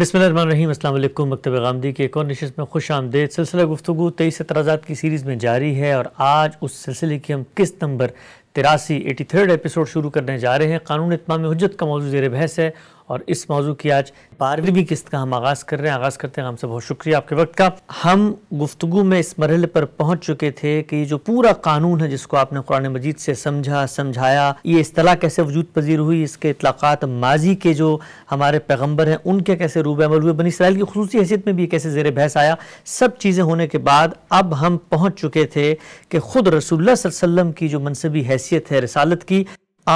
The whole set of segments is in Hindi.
बिसमीम अल्लाम मकतब गामदी के एक और नशस्त में खुश आमदेद सिलसिला गुफ्तु तेईस एतराज़ात की सीरीज़ में जारी है और आज उस सिलसिले की हम किस्त नंबर तिरासी एटी थर्ड एपिसोड शुरू करने जा रहे हैं कानून इतमाम हजत का मौजूद जेर बहस है और इस मौजू की आज बारहवीं किस्त का हम आगाज़ कर रहे हैं आगाज़ करते हैं हमसे बहुत शुक्रिया आपके वक्त का हम गुफ्तु में इस मरहल पर पहुंच चुके थे कि जो पूरा कानून है जिसको आपने कुरान मजीद से समझा समझाया ये असलाह कैसे वजूद पजीर हुई इसके इतलाक़ात माजी के जो हमारे पैगम्बर हैं उनके कैसे रूब अमल हुए बनी इसराइल की खसूस हैसियत में भी कैसे जेर बहस आया सब चीज़ें होने के बाद अब हम पहुँच चुके थे कि ख़ुद रसोल्ला वसम की जो मनसबी है हैसियत है रसालत की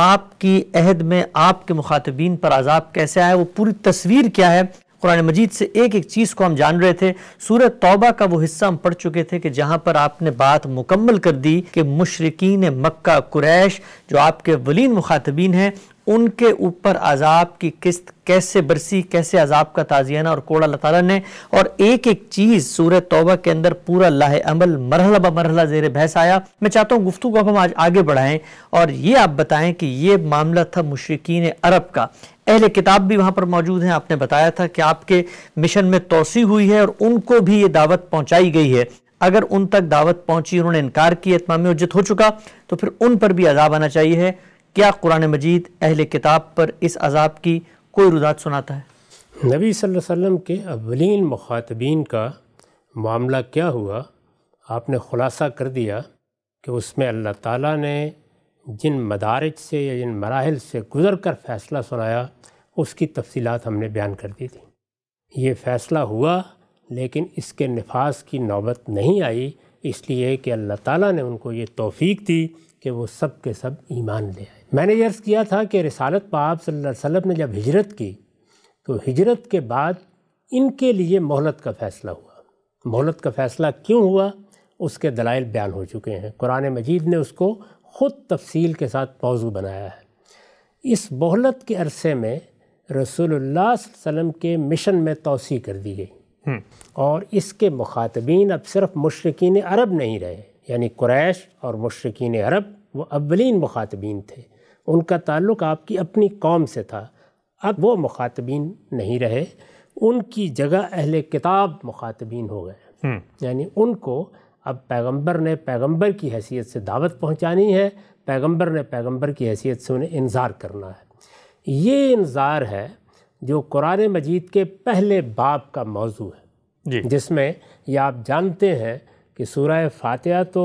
आपकी अहद में आपके मुखातबीन पर आज़ाब कैसे आया वो पूरी तस्वीर क्या है कुरान मजीद से एक एक चीज़ को हम जान रहे थे सूरह तौबा का वो हिस्सा हम पढ़ चुके थे कि जहाँ पर आपने बात मुकम्मल कर दी कि मुशरकिन मक्का कुरैश जो आपके वलीन मुखातबीन हैं उनके ऊपर अजाब की किस्त कैसे बरसी कैसे अजाब का ताजियाना और कोड़ा अल्लाह ताला ने और एक एक चीज़ सूर तोबा के अंदर पूरा लाह अमल मरहला ब मरहला जेर बहस आया मैं चाहता हूँ गुफ्तु को हम आज आगे बढ़ाएं और ये आप बताएं कि ये मामला था मुश्किन अरब का अहल किताब भी वहां पर मौजूद हैं आपने बताया था कि आपके मिशन में तोसी हुई है और उनको भी ये दावत पहुंचाई गई है अगर उन तक दावत पहुंची उन्होंने इनकार किया इतमाम उज्जत हो चुका तो फिर उन पर भी अजाब आना चाहिए क्या कुरान मजीद अहल किताब पर इस अजाब की कोई रुदात सुनाता है नबी वसल्लम के अवलिन मुखातबीन का मामला क्या हुआ आपने खुलासा कर दिया कि उसमें अल्लाह ताला ने जिन मदारज से या जिन मराहल से गुज़र कर फ़ैसला सुनाया उसकी तफसीत हमने बयान कर दी थी ये फ़ैसला हुआ लेकिन इसके नफाज की नौबत नहीं आई इसलिए कि अल्लाह ताला ने उनको ये तोफ़ी दी कि वो सब के सब ईमान ले आए मैंने यर्ज़ किया था कि रसालत पाप सल्लल्लाहु अलैहि वसल्लम ने जब हिजरत की तो हिजरत के बाद इनके लिए मोहलत का फ़ैसला हुआ मोहलत का फ़ैसला क्यों हुआ उसके दलाइल बयान हो चुके हैं कुरान मजीद ने उसको ख़ुद तफसील के साथ मौजू बनाया है इस मोहलत के अरसे में रसोल्ला वसम के मिशन में तोसी कर दी गई हम्म। और इसके मुखातबीन अब सिर्फ मशरकिन अरब नहीं रहे यानी क्रैश और मशरकिन अरब वो अवलिन मुखातबीन थे उनका ताल्लुक़ आपकी अपनी कौम से था अब वो मुखातबीन नहीं रहे उनकी जगह अहल किताब मुखातबीन हो गए हम्म। यानी उनको अब पैगंबर ने पैगंबर की हैसियत से दावत पहुंचानी है पैगंबर ने पैगंबर की हैसियत से उन्हें इंतज़ार करना है ये इंतज़ार है जो कुरान मजीद के पहले बाप का मौजू है जिसमें यह आप जानते हैं कि सूरा फातिहा तो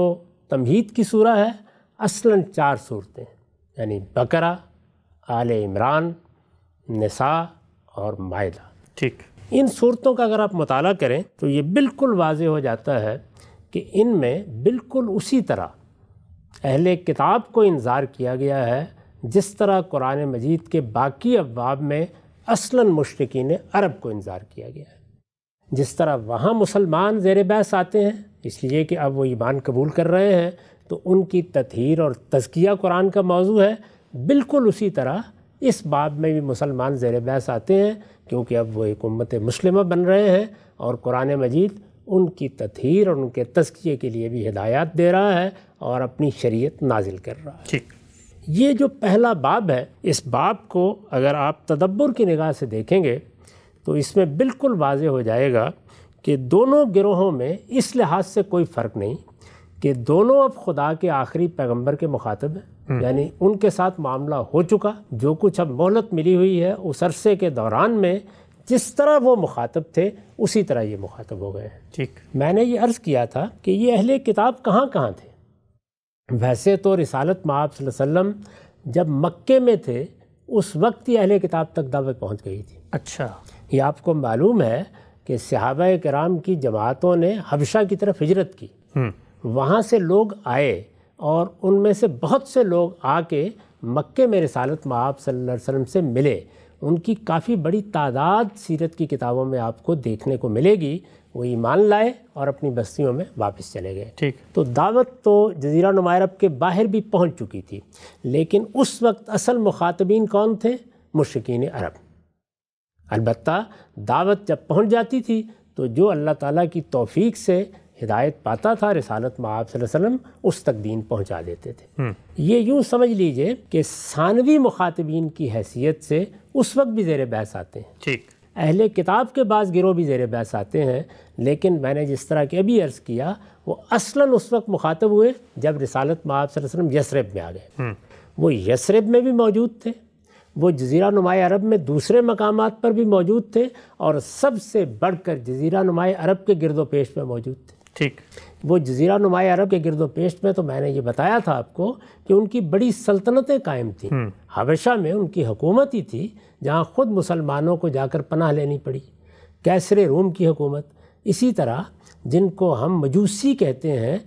तमहीद की सूरा है असलन चार सूरतें यानी बकरा आल इमरान नसा और मायदा ठीक इन सूरतों का अगर आप मताल करें तो ये बिल्कुल वाज हो जाता है कि इनमें बिल्कुल उसी तरह अहल किताब को इंतज़ार किया गया है जिस तरह कुरान मजीद के बाकी अबाब में असला मशरकिन अरब को इंतज़ार किया गया है जिस तरह वहाँ मुसलमान जेर बहस आते हैं इसलिए कि अब वो ईमान कबूल कर रहे हैं तो उनकी तथहर और तजकिया कुरान का मौजू है बिल्कुल उसी तरह इस बाब में भी मुसलमान ज़ेर बहस आते हैं क्योंकि अब वो एक उम्मत मुस्लिम बन रहे हैं और कुरान मजीद उनकी तथहर और उनके तस्किए के लिए भी हिदायत दे रहा है और अपनी शरीय नाजिल कर रहा है ठीक ये जो पहला बाब है इस बाब को अगर आप तदब्बर की निगाह से देखेंगे तो इसमें बिल्कुल वाज हो जाएगा कि दोनों गिरोहों में इस लिहाज से कोई फ़र्क नहीं कि दोनों अब खुदा के आखिरी पैगंबर के मुखातब हैं हम्म। यानी उनके साथ मामला हो चुका जो कुछ अब मोहलत मिली हुई है उस अरसे के दौरान में जिस तरह वो मुखातब थे उसी तरह ये मुखातब हो गए हैं ठीक मैंने ये अर्ज़ किया था कि ये अहले किताब कहाँ कहाँ थे वैसे तो रिसालत माब वसम जब मक्के में थे उस वक्त ही अहले किताब तक दावत पहुँच गई थी अच्छा ये आपको मालूम है कि सहाबा कराम की जमातों ने हबशा की तरफ हिजरत की हम्म। वहाँ से लोग आए और उनमें से बहुत से लोग आके मक्के में रसालत आप वसल्लम से मिले उनकी काफ़ी बड़ी तादाद सीरत की किताबों में आपको देखने को मिलेगी वो ईमान लाए और अपनी बस्तियों में वापस चले गए ठीक तो दावत तो जजीरा नुमायरब के बाहर भी पहुंच चुकी थी लेकिन उस वक्त असल मुखातबीन कौन थे मुश्किन अरब अलबत् दावत जब पहुंच जाती थी तो जो अल्लाह ताला की तौफीक से हिदायत पाता था रसालत में आप उस तक दीन पहुँचा देते थे हम्म। ये यूँ समझ लीजिए कि सानवी मुखातबीन की हैसियत से उस वक्त भी जेर बहस आते हैं ठीक अहल किताब के बाद गिरोह भी जेर बहस आते हैं लेकिन मैंने जिस तरह के अभी अर्ज़ किया वो असला उस वक्त मुखातब हुए जब रसालत में आप यसरब में आ गए हम्म। वो यसरब में भी मौजूद थे वो जजीरा नुमाय अरब में दूसरे मकाम पर भी मौजूद थे और सबसे बढ़ कर जजीरा नुमाय अरब के गिरदो पेश में मौजूद थे ठीक वो जजीरा नुमाया अरब के गिरदो पेश में तो मैंने ये बताया था आपको कि उनकी बड़ी सल्तनतें कायम थी हम्म। हबशा में उनकी हुकूमत ही थी जहाँ ख़ुद मुसलमानों को जाकर पनाह लेनी पड़ी कैसरे रोम की हुकूमत इसी तरह जिनको हम मजूसी कहते हैं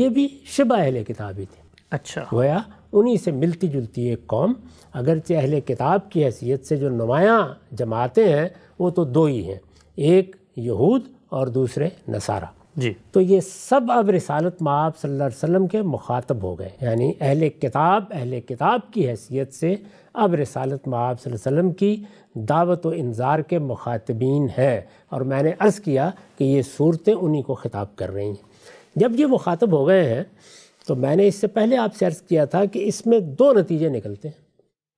ये भी शिबा अहल किताबी थे अच्छा गोया उन्हीं से मिलती जुलती एक कौम अगरचे अहल किताब की हैसियत से जो नुमायाँ जमातें हैं वो तो दो ही हैं एक यहूद और दूसरे नसारा जी तो ये सब अब रिसालत माप सल्लल्लाहु अलैहि के मुखातब हो गए यानी अहल किताब अहल किताब की हैसियत से अब रिसालत माप वसल्लम की दावत व इंज़ार के मुखातबीन हैं और मैंने अर्ज़ किया कि ये सूरतें उन्हीं को ख़िताब कर रही हैं जब ये मुखातब हो गए हैं तो मैंने इससे पहले आपसे अर्ज़ किया था कि इसमें दो नतीजे निकलते हैं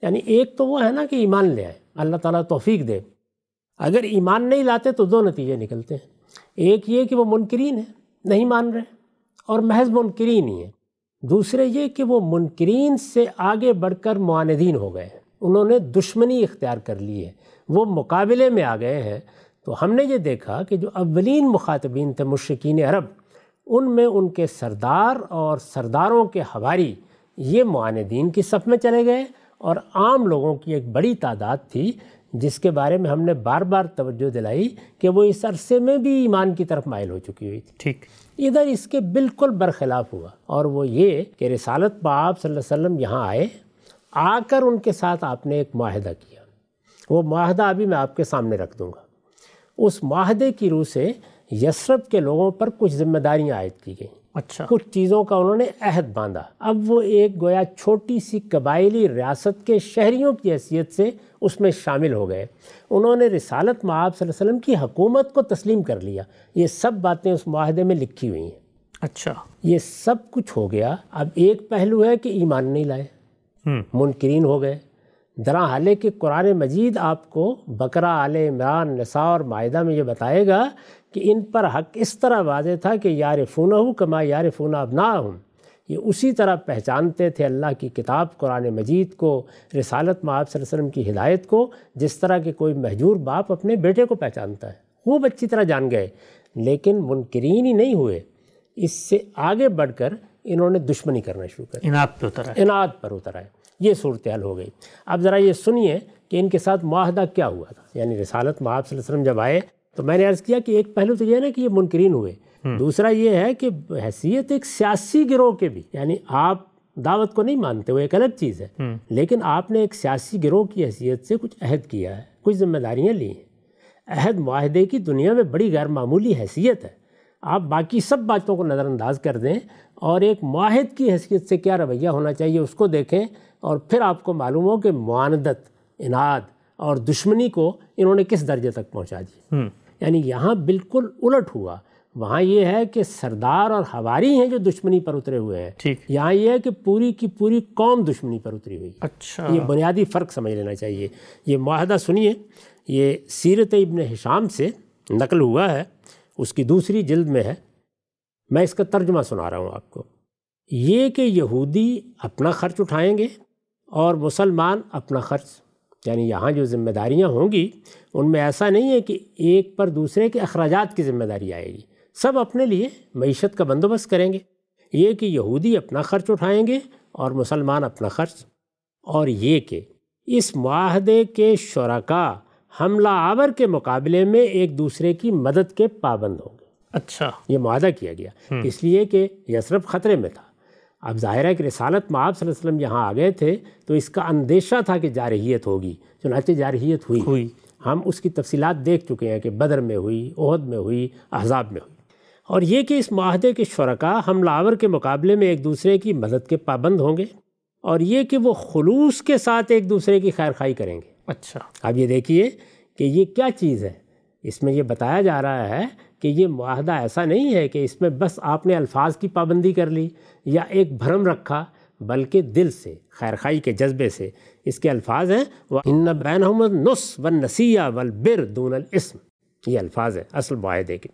यानी एक तो वो है ना कि ईमान ले आए अल्लाह ताला तोफ़ी दे अगर ईमान नहीं लाते तो दो नतीजे निकलते हैं एक ये कि वो मुनकरीन है नहीं मान रहे और महज मुनकरीन ही हैं दूसरे ये कि वो मुनकरीन से आगे बढ़कर मानदीन हो गए उन्होंने दुश्मनी इख्तियार कर ली है वो मुकाबले में आ गए हैं तो हमने ये देखा कि जो अवलिन मुखातबीन थे मुश्किन अरब उनमें उनके सरदार और सरदारों के हवारी ये मानदीन की सफ में चले गए और आम लोगों की एक बड़ी तादाद थी जिसके बारे में हमने बार बार तवज्जो दिलाई कि वो इस अरसे में भी ईमान की तरफ मायल हो चुकी हुई थी ठीक इधर इसके बिल्कुल बरखिलाफ़ हुआ और वो ये कि रिसालत पाप वसल्लम यहाँ आए आकर उनके साथ आपने एक माहदा किया वो माहदा अभी मैं आपके सामने रख दूँगा उस माहदे की रूह से यसरब के लोगों पर कुछ जिम्मेदारियाँ आयद की गई अच्छा कुछ चीज़ों का उन्होंने अहद बांधा अब वो एक गोया छोटी सी कबायली रियासत के शहरीों की हैसियत से उसमें शामिल हो गए उन्होंने रिसालत माब वसल्लम की हकूमत को तस्लीम कर लिया ये सब बातें उस माहदे में लिखी हुई हैं अच्छा ये सब कुछ हो गया अब एक पहलू है कि ईमान नहीं लाए हम्म। मुनकरीन हो गए दरा हाल के कुरान मजीद आपको बकरा आल इमरान नसा और माहा में ये बताएगा कि इन पर हक इस तरह वाज था कि यार फ़ून हूँ कमा यार फ़ूना अब ना हूँ ये उसी तरह पहचानते थे अल्लाह की किताब कुरान मजीद को रसालत माँ वसम की हिदायत को जिस तरह के कोई महजूर बाप अपने बेटे को पहचानता है खूब बच्ची तरह जान गए लेकिन मुनकरीन ही नहीं हुए इससे आगे बढ़कर इन्होंने दुश्मनी करना शुरू कर इनाद पर उतरा इनाद पर उतरा है ये सूरत हाल हो गई अब ज़रा ये सुनिए कि इनके साथ माहदा क्या हुआ था यानी रिसालत माँ वसम जब आए तो मैंने अर्ज़ किया कि एक पहलू तो यह ना कि ये मुनकरीन हुए हम्म। दूसरा ये है कि हैसियत एक सियासी गिरोह के भी यानी आप दावत को नहीं मानते वो एक अलग चीज़ है हम्म। लेकिन आपने एक सियासी गिरोह की हैसियत से कुछ अहद किया है कुछ जिम्मेदारियाँ ली हैं अहद माहदे की दुनिया में बड़ी गैर मामूली हैसियत है आप बाकी सब बातों को नज़रअंदाज कर दें और एक माहद की हैसियत से क्या रवैया होना चाहिए उसको देखें और फिर आपको मालूम हो कि मानदत इनाद और दुश्मनी को इन्होंने किस दर्जे तक पहुँचा दी हम्म। यानी यहाँ बिल्कुल उलट हुआ वहाँ ये है कि सरदार और हवारी हैं जो दुश्मनी पर उतरे हुए हैं ठीक यहाँ ये है कि पूरी की पूरी कौम दुश्मनी पर उतरी हुई है अच्छा ये बुनियादी फ़र्क समझ लेना चाहिए ये माहदा सुनिए ये सीरत इबन हिशाम से नकल हुआ है उसकी दूसरी जल्द में है मैं इसका तर्जमा सुना रहा हूँ आपको ये कि यहूदी अपना खर्च उठाएंगे और मुसलमान अपना खर्च यानी यहाँ जो ज़िम्मेदारियाँ होंगी उनमें ऐसा नहीं है कि एक पर दूसरे के अखराज की ज़िम्मेदारी आएगी सब अपने लिए मीशत का बंदोबस्त करेंगे ये कि यहूदी अपना खर्च उठाएंगे और मुसलमान अपना खर्च और ये कि इस माहदे के शरका हमला आवर के मुकाबले में एक दूसरे की मदद के पाबंद होंगे अच्छा ये मुआदा किया गया हम्म। इसलिए कि यसरफ ख़तरे में था अब ज़ाहिर है कि रसालत में आप वसलम यहाँ आ गए थे तो इसका अंदेशा था कि जारहीत होगी चुनाचे जारहीत हुई हुई हम उसकी तफसीत देख चुके हैं कि बदर में हुई ओहद में हुई अहजाब में हुई और ये कि इस माहदे के शुरा हमलावर के मुकाबले में एक दूसरे की मदद के पाबंद होंगे और ये कि वो खलूस के साथ एक दूसरे की खैर खाई करेंगे अच्छा अब ये देखिए कि ये क्या चीज़ है इसमें ये बताया जा रहा है कि ये माहदा ऐसा नहीं है कि इसमें बस आपने अल्फाज की पाबंदी कर ली या एक भ्रम रखा बल्कि दिल से खैर खाई के जज्बे से इसके अल्फाज हैं वन इन बैन नुस व नसीया वल बिर दून इसम ये अल्फाज हैं असल माहदे के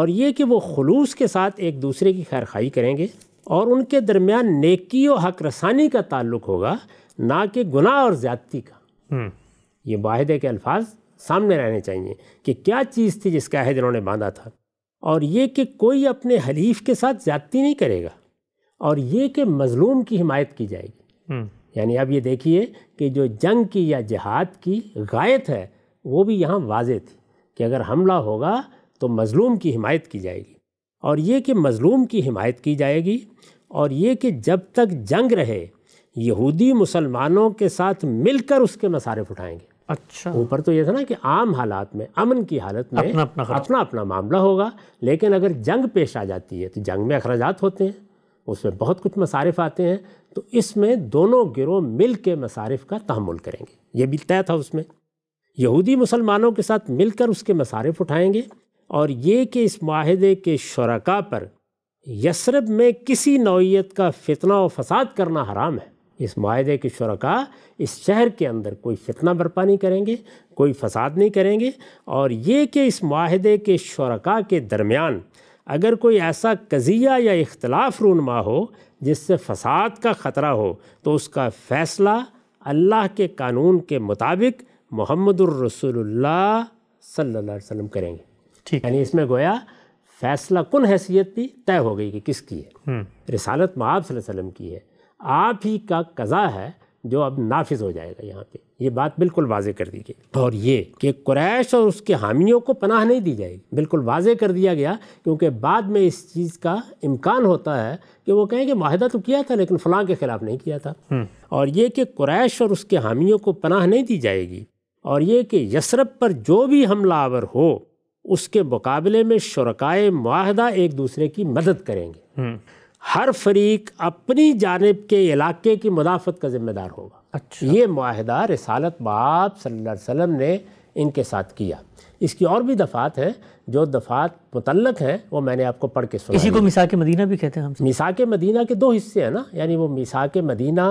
और ये कि वो खलूस के साथ एक दूसरे की खैर खाई करेंगे और उनके दरमियान नेकी और हक रसानी का ताल्लुक होगा ना कि गुनाह और ज़्यादती का हम्म। ये वाहिदे के अल्फाज सामने रहने चाहिए कि क्या चीज़ थी जिसका अहद इन्होंने बांधा था और ये कि कोई अपने हलीफ के साथ ज़्यादती नहीं करेगा और ये कि मज़लूम की हिमायत की जाएगी हम्म। यानी अब ये देखिए कि जो जंग की या जहाद की गायत है वो भी यहाँ वाज थी कि अगर हमला होगा तो मज़लूम की हिमायत की जाएगी और ये कि मज़लूम की हिमायत की जाएगी और ये कि जब तक जंग रहे यहूदी मुसलमानों के साथ मिलकर उसके मसारफ उठाएंगे अच्छा ऊपर तो ये था ना कि आम हालात में अमन की हालत में अपना अपना अपना अपना मामला होगा लेकिन अगर जंग पेश आ जाती है तो जंग में अखराज होते हैं उसमें बहुत कुछ मसारफ आते हैं तो इसमें दोनों गिरोह मिल के मसारफ का तहमुल करेंगे ये भी तय था उसमें यहूदी मुसलमानों के साथ मिलकर उसके मसारफ उठाएंगे और ये कि इस माहे के शरका पर यसरब में किसी नौीयत का फितना व फसाद करना हराम है इस माहे के शरका इस शहर के अंदर कोई फितना बर्पा नहीं करेंगे कोई फसाद नहीं करेंगे और ये कि इस माहदे के शरका के दरमियान अगर कोई ऐसा कज़िया या इख्तलाफ रूनमा हो जिससे फसाद का ख़तरा हो तो उसका फ़ैसला अल्लाह के कानून के मुताबिक मोहम्मद रसूलुल्लाह सल्लल्लाहु अलैहि करेंगे ठीक यानी इसमें गोया फैसला कन हैसियत भी तय हो गई कि किसकी है हम्म। रिसालत महाब वसल्लम की है आप ही का कज़ा है जो अब नाफिज हो जाएगा यहाँ पे ये बात बिल्कुल वाजे कर दी गई और ये कि क्रैश और उसके हामियों को पनाह नहीं दी जाएगी बिल्कुल वाजे कर दिया गया क्योंकि बाद में इस चीज़ का इम्कान होता है कि वो कहें कि माहिदा तो किया था लेकिन फलां के ख़िलाफ़ नहीं किया था हम्म। और ये कि क्रैश और उसके हामियों को पनाह नहीं दी जाएगी और ये कि यसरब पर जो भी हमला आवर हो उसके मुकाबले में शुरकाए माहदा एक दूसरे की मदद करेंगे हम्म। हर फरीक अपनी जानब के इलाके की मुदाफ़त का ज़िम्मेदार होगा अच्छा ये माहदा रसालत बाप सल्ला ने इनके साथ किया इसकी और भी दफ़ात हैं जो दफ़ात मुतलक हैं वो मैंने आपको पढ़ के सुना इसी को मिसा के मदीना भी कहते हैं हम मिसा के मदीना के दो हिस्से हैं ना यानी वो मिसा के मदीना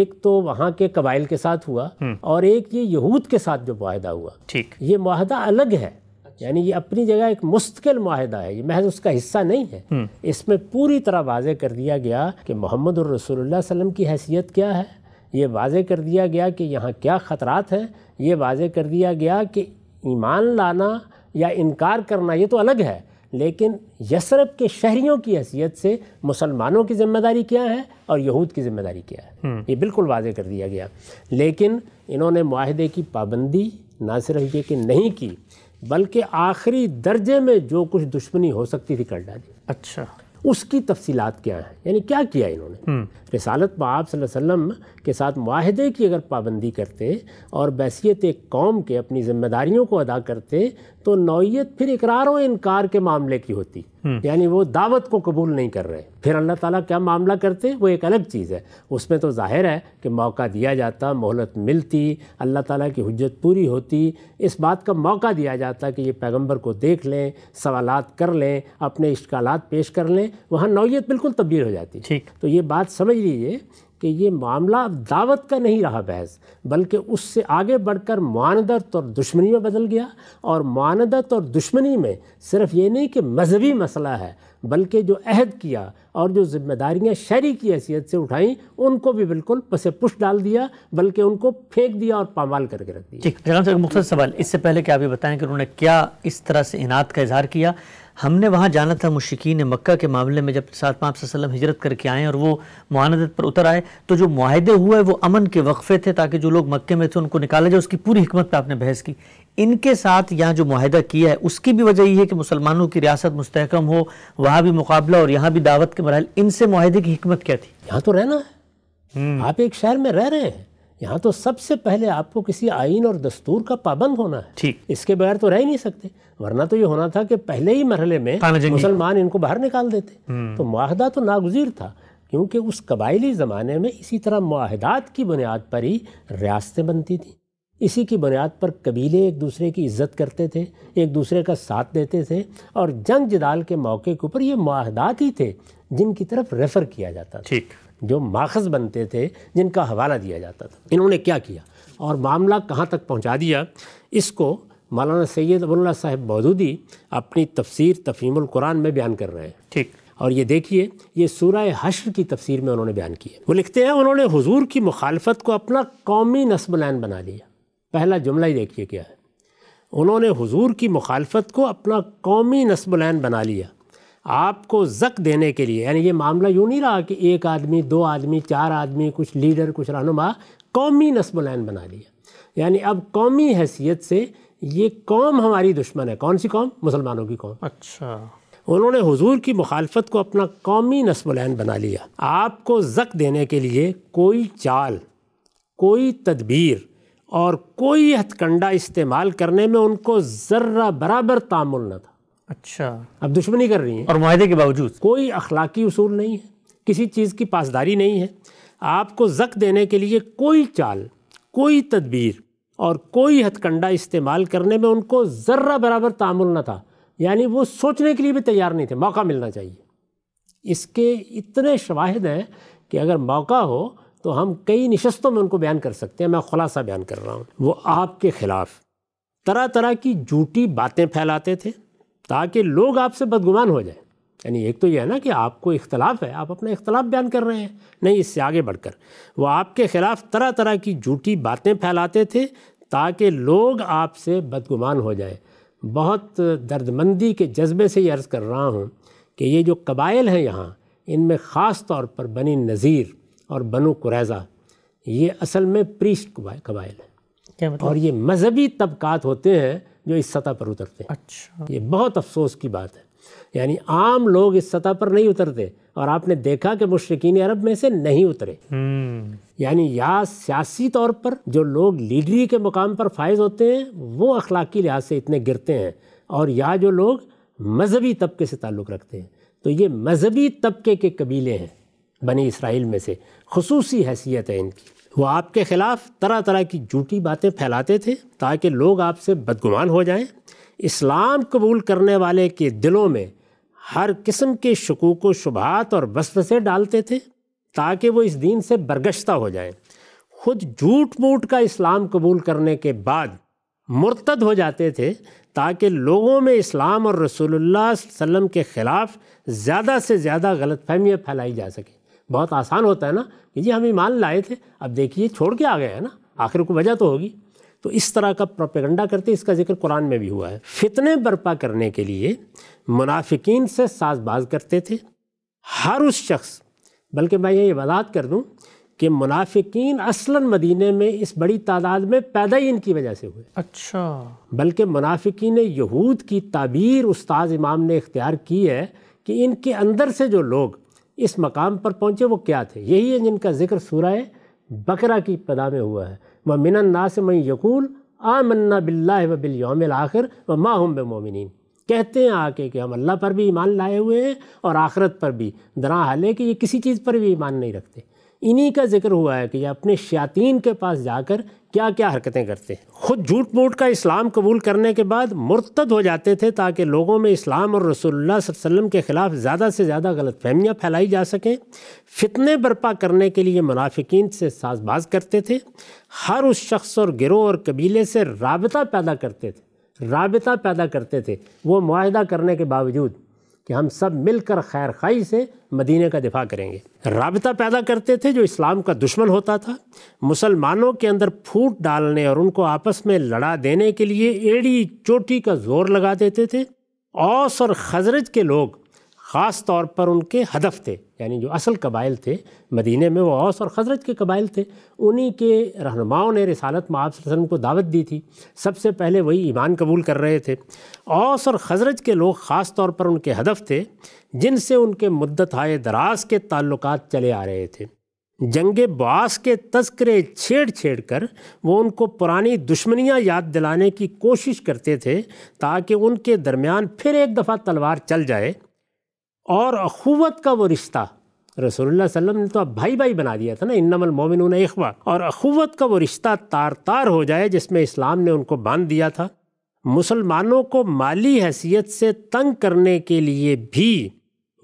एक तो वहाँ के कबाइल के साथ हुआ हम्म। और एक ये यहूद के साथ जो माहदा हुआ ठीक ये माहदा अलग है यानी ये अपनी जगह एक मुस्तकिल माहिदा है ये महज उसका हिस्सा नहीं है हम्म। इसमें पूरी तरह वाज कर दिया गया कि मोहम्मद और रसूलुल्लाह वसलम की हैसियत क्या है ये वाज कर दिया गया कि यहाँ क्या ख़तरात हैं ये वाज कर दिया गया कि ईमान लाना या इनकार करना ये तो अलग है लेकिन यसरब के शहरीों की हैसियत से मुसलमानों की ज़िम्मेदारी क्या है और यहूद की ज़िम्मेदारी क्या है हम्म। ये बिल्कुल वाजे कर दिया गया लेकिन इन्होंने माहदे की पाबंदी ना सिर्फ ये कि नहीं की बल्कि आखिरी दर्जे में जो कुछ दुश्मनी हो सकती थी कर डाली अच्छा उसकी तफसीलात क्या है यानी क्या किया इन्होंने हम्म। रसालत में आप के साथ माहदे की अगर पाबंदी करते और बैसीत एक कौम के अपनी जिम्मेदारियों को अदा करते तो नौीयत फिर इकरार और इनकार के मामले की होती हम्म। यानी वो दावत को कबूल नहीं कर रहे फिर अल्लाह ताला क्या मामला करते वो एक अलग चीज़ है उसमें तो जाहिर है कि मौका दिया जाता मोहलत मिलती अल्लाह ताला की हजत पूरी होती इस बात का मौका दिया जाता कि ये पैगंबर को देख लें सवाल कर लें अपने इश्काल पेश कर लें वहाँ नौीयत बिल्कुल तब्दील हो जाती तो ये बात समझ लीजिए कि ये मामला दावत का नहीं रहा बहस बल्कि उससे आगे बढ़कर मानदत और दुश्मनी में बदल गया और मानदत और दुश्मनी में सिर्फ ये नहीं कि मजहबी मसला है बल्कि जो अहद किया और जो जिम्मेदारियां शहरी की हैसियत से उठाई उनको भी बिल्कुल पसे पुश डाल दिया बल्कि उनको फेंक दिया और पामाल करके रख दिया ठीक जनाब मुख्तर सवाल इससे पहले क्या आप ये बताएं कि उन्होंने क्या इस तरह से इनात का इजहार किया हमने वहाँ जाना था मुश्किन मक्का के मामले में जब सात पाँच वसलम हिजरत करके आए और वो मुआनदत पर उतर आए तो जो माहदे हुए वो अमन के वक्फ़े थे ताकि जो लोग मक्के में थे उनको निकाला जाए उसकी पूरी हमत पर आपने बहस की इनके साथ यहाँ जो माहदा किया है उसकी भी वजह यह है कि मुसलमानों की रियासत मुस्तकम हो वहाँ भी मुकाबला और यहाँ भी दावत के मरहल इनसे माहदे की हमत क्या थी यहाँ तो रहना है हम्म। आप एक शहर में रह रहे हैं यहाँ तो सबसे पहले आपको किसी आइन और दस्तूर का पाबंद होना है ठीक इसके बगैर तो रह ही नहीं सकते वरना तो ये होना था कि पहले ही मरहले में मुसलमान इनको बाहर निकाल देते हम्म। तो माहदा तो नागजीर था क्योंकि उस कबायली ज़माने में इसी तरह माहदात की बुनियाद पर ही रियासतें बनती थी इसी की बुनियाद पर कबीले एक दूसरे की इज्जत करते थे एक दूसरे का साथ देते थे और जंग जदाल के मौके के ऊपर ये माहदात ही थे जिनकी तरफ रेफ़र किया जाता था ठीक जो माखज बनते थे जिनका हवाला दिया जाता था इन्होंने क्या किया और मामला कहाँ तक पहुँचा दिया इसको मौलाना सैयद अबुल्ला साहेब मौदूदी अपनी तफसीर कुरान में बयान कर रहे हैं ठीक और ये देखिए ये सूर हशर की तफसीर में उन्होंने बयान किया वो लिखते हैं उन्होंने हुजूर की मुखालफत को अपना कौमी नस्बलैन बना लिया पहला जुमला ही देखिए क्या है उन्होंने हुजूर की मुखालफत को अपना कौमी नस्बलैन बना लिया आपको जक देने के लिए यानी ये मामला यूँ नहीं रहा कि एक आदमी दो आदमी चार आदमी कुछ लीडर कुछ रहनुमा कौमी नस्बलान बना लिया यानी अब कौमी हैसियत से ये कौम हमारी दुश्मन है कौन सी कौम मुसलमानों की कौम अच्छा उन्होंने हुजूर की मुखालफत को अपना कौमी नस्बलान बना लिया आपको जक देने के लिए कोई चाल कोई तदबीर और कोई हथकंडा इस्तेमाल करने में उनको ज़र्रा बराबर तामुल न था अच्छा अब दुश्मनी कर रही हैं और माहे के बावजूद कोई अखलाकी उसूल नहीं है किसी चीज़ की पासदारी नहीं है आपको जक देने के लिए कोई चाल कोई तदबीर और कोई हथकंडा इस्तेमाल करने में उनको ज़र्रा बराबर तामुल न था यानी वो सोचने के लिए भी तैयार नहीं थे मौका मिलना चाहिए इसके इतने शवाहद हैं कि अगर मौका हो तो हम कई नशस्तों में उनको बयान कर सकते हैं मैं खुलासा बयान कर रहा हूँ वो आपके ख़िलाफ़ तरह तरह की झूठी बातें फैलाते थे ताकि लोग आपसे बदगुमान हो जाए यानी एक तो यह है ना कि आपको इख्तलाफ है आप अपना इख्तलाफ बयान कर रहे हैं नहीं इससे आगे बढ़कर वो आपके ख़िलाफ़ तरह तरह की झूठी बातें फैलाते थे ताकि लोग आपसे बदगुमान हो जाए बहुत दर्दमंदी के जज्बे से ये अर्ज़ कर रहा हूँ कि ये जो कबाइल हैं यहाँ इनमें ख़ास तौर पर बनी नज़ीर और बनु कुरैज़ा ये असल में प्रीस्ट कबाइल हैं मतलब? और ये मजहबी तबक़ात होते हैं जो इस सतह पर उतरते हैं अच्छा ये बहुत अफसोस की बात है यानी आम लोग इस सतह पर नहीं उतरते और आपने देखा कि मुश्किन अरब में से नहीं उतरे हम्म। यानी या सियासी तौर पर जो लोग लीडरी के मुकाम पर फायज होते हैं वो अखलाकी लिहाज से इतने गिरते हैं और या जो लोग मजहबी तबके से ताल्लुक़ रखते हैं तो ये मजहबी तबके के कबीले हैं बनी इसराइल में से खसूसी हैसियत है इनकी वो आपके ख़िलाफ़ तरह तरह की झूठी बातें फैलाते थे ताकि लोग आपसे बदगुमान हो जाएं इस्लाम कबूल करने वाले के दिलों में हर किस्म के शकूक शुभात और से डालते थे ताकि वो इस दीन से बरगश्ता हो जाएं खुद झूठ मूठ का इस्लाम कबूल करने के बाद मुर्तद हो जाते थे ताकि लोगों में इस्लाम और रसूलुल्लाह सल्लम के ख़िलाफ़ ज़्यादा से ज़्यादा गलत फहमियाँ फैलाई जा सकें बहुत आसान होता है ना कि जी हम ईमान लाए थे अब देखिए छोड़ के आ गए हैं ना आखिर को वजह तो होगी तो इस तरह का प्रोपेगंडा करते इसका जिक्र कुरान में भी हुआ है फितने बर्पा करने के लिए मुनाफिकीन से साजबाज करते थे हर उस शख्स बल्कि मैं ये वजात कर दूँ कि मुनाफिकीन असलन मदीने में इस बड़ी तादाद में पैदा ही इनकी वजह से हुए अच्छा बल्कि मुनाफिकीन यहूद की ताबीर उस्ताद इमाम ने इख्तियार की है कि इनके अंदर से जो लोग इस मकाम पर पहुँचे वो क्या थे यही है जिनका जिक्र सूरह बकरा की पदा में हुआ है व मिनन्ना से मई यकूल आ मन्ना बिल्ला व बिल योम आखिर व माँ हम बोमिन कहते हैं आके कि हम अल्लाह पर भी ईमान लाए हुए हैं और आखरत पर भी दरा हाल है कि ये किसी चीज़ पर भी ईमान नहीं रखते इन्हीं का जिक्र हुआ है कि अपने शयातीन के पास जाकर क्या क्या हरकतें करते हैं खुद झूठ मूठ का इस्लाम कबूल करने के बाद मुर्तद हो जाते थे ताकि लोगों में इस्लाम और रसोल्ला वसलम के ख़िलाफ़ ज़्यादा से ज़्यादा गलत फहमियाँ फैलाई जा सकें फितने बर्पा करने के लिए मुनाफिकीन से साजबाज करते थे हर उस शख्स और गिरोह और कबीले से रबता पैदा करते थे रबता पैदा करते थे वो माहदा करने के बावजूद कि हम सब मिलकर खैर खाई से मदीने का दिफा करेंगे रबता पैदा करते थे जो इस्लाम का दुश्मन होता था मुसलमानों के अंदर फूट डालने और उनको आपस में लड़ा देने के लिए एड़ी चोटी का जोर लगा देते थे औस और खजरज के लोग ख़ास तौर पर उनके हदफ थे यानी जो असल कबाइल थे मदीने में वो औस और खजरत के कबाइल थे उन्हीं के रहनुमाओं ने रिसालत में आप वसम को दावत दी थी सबसे पहले वही ईमान कबूल कर रहे थे औस और खजरत के लोग ख़ास तौर पर उनके हदफ थे जिनसे उनके मदत हाय दराज के तल्लक चले आ रहे थे जंग बास के तस्करे छेड़ छेड़ कर वो उनको पुरानी दुश्मनियाँ याद दिलाने की कोशिश करते थे ताकि उनके दरमियान फिर एक दफ़ा तलवार चल जाए और अखुवत का वो रिश्ता रसोल्ला वसम ने तो अब भाई भाई बना दिया था ना इन्नमल मोमिन इखवा और अखुवत का वो रिश्ता तार तार हो जाए जिसमें इस्लाम ने उनको बांध दिया था मुसलमानों को माली हैसियत से तंग करने के लिए भी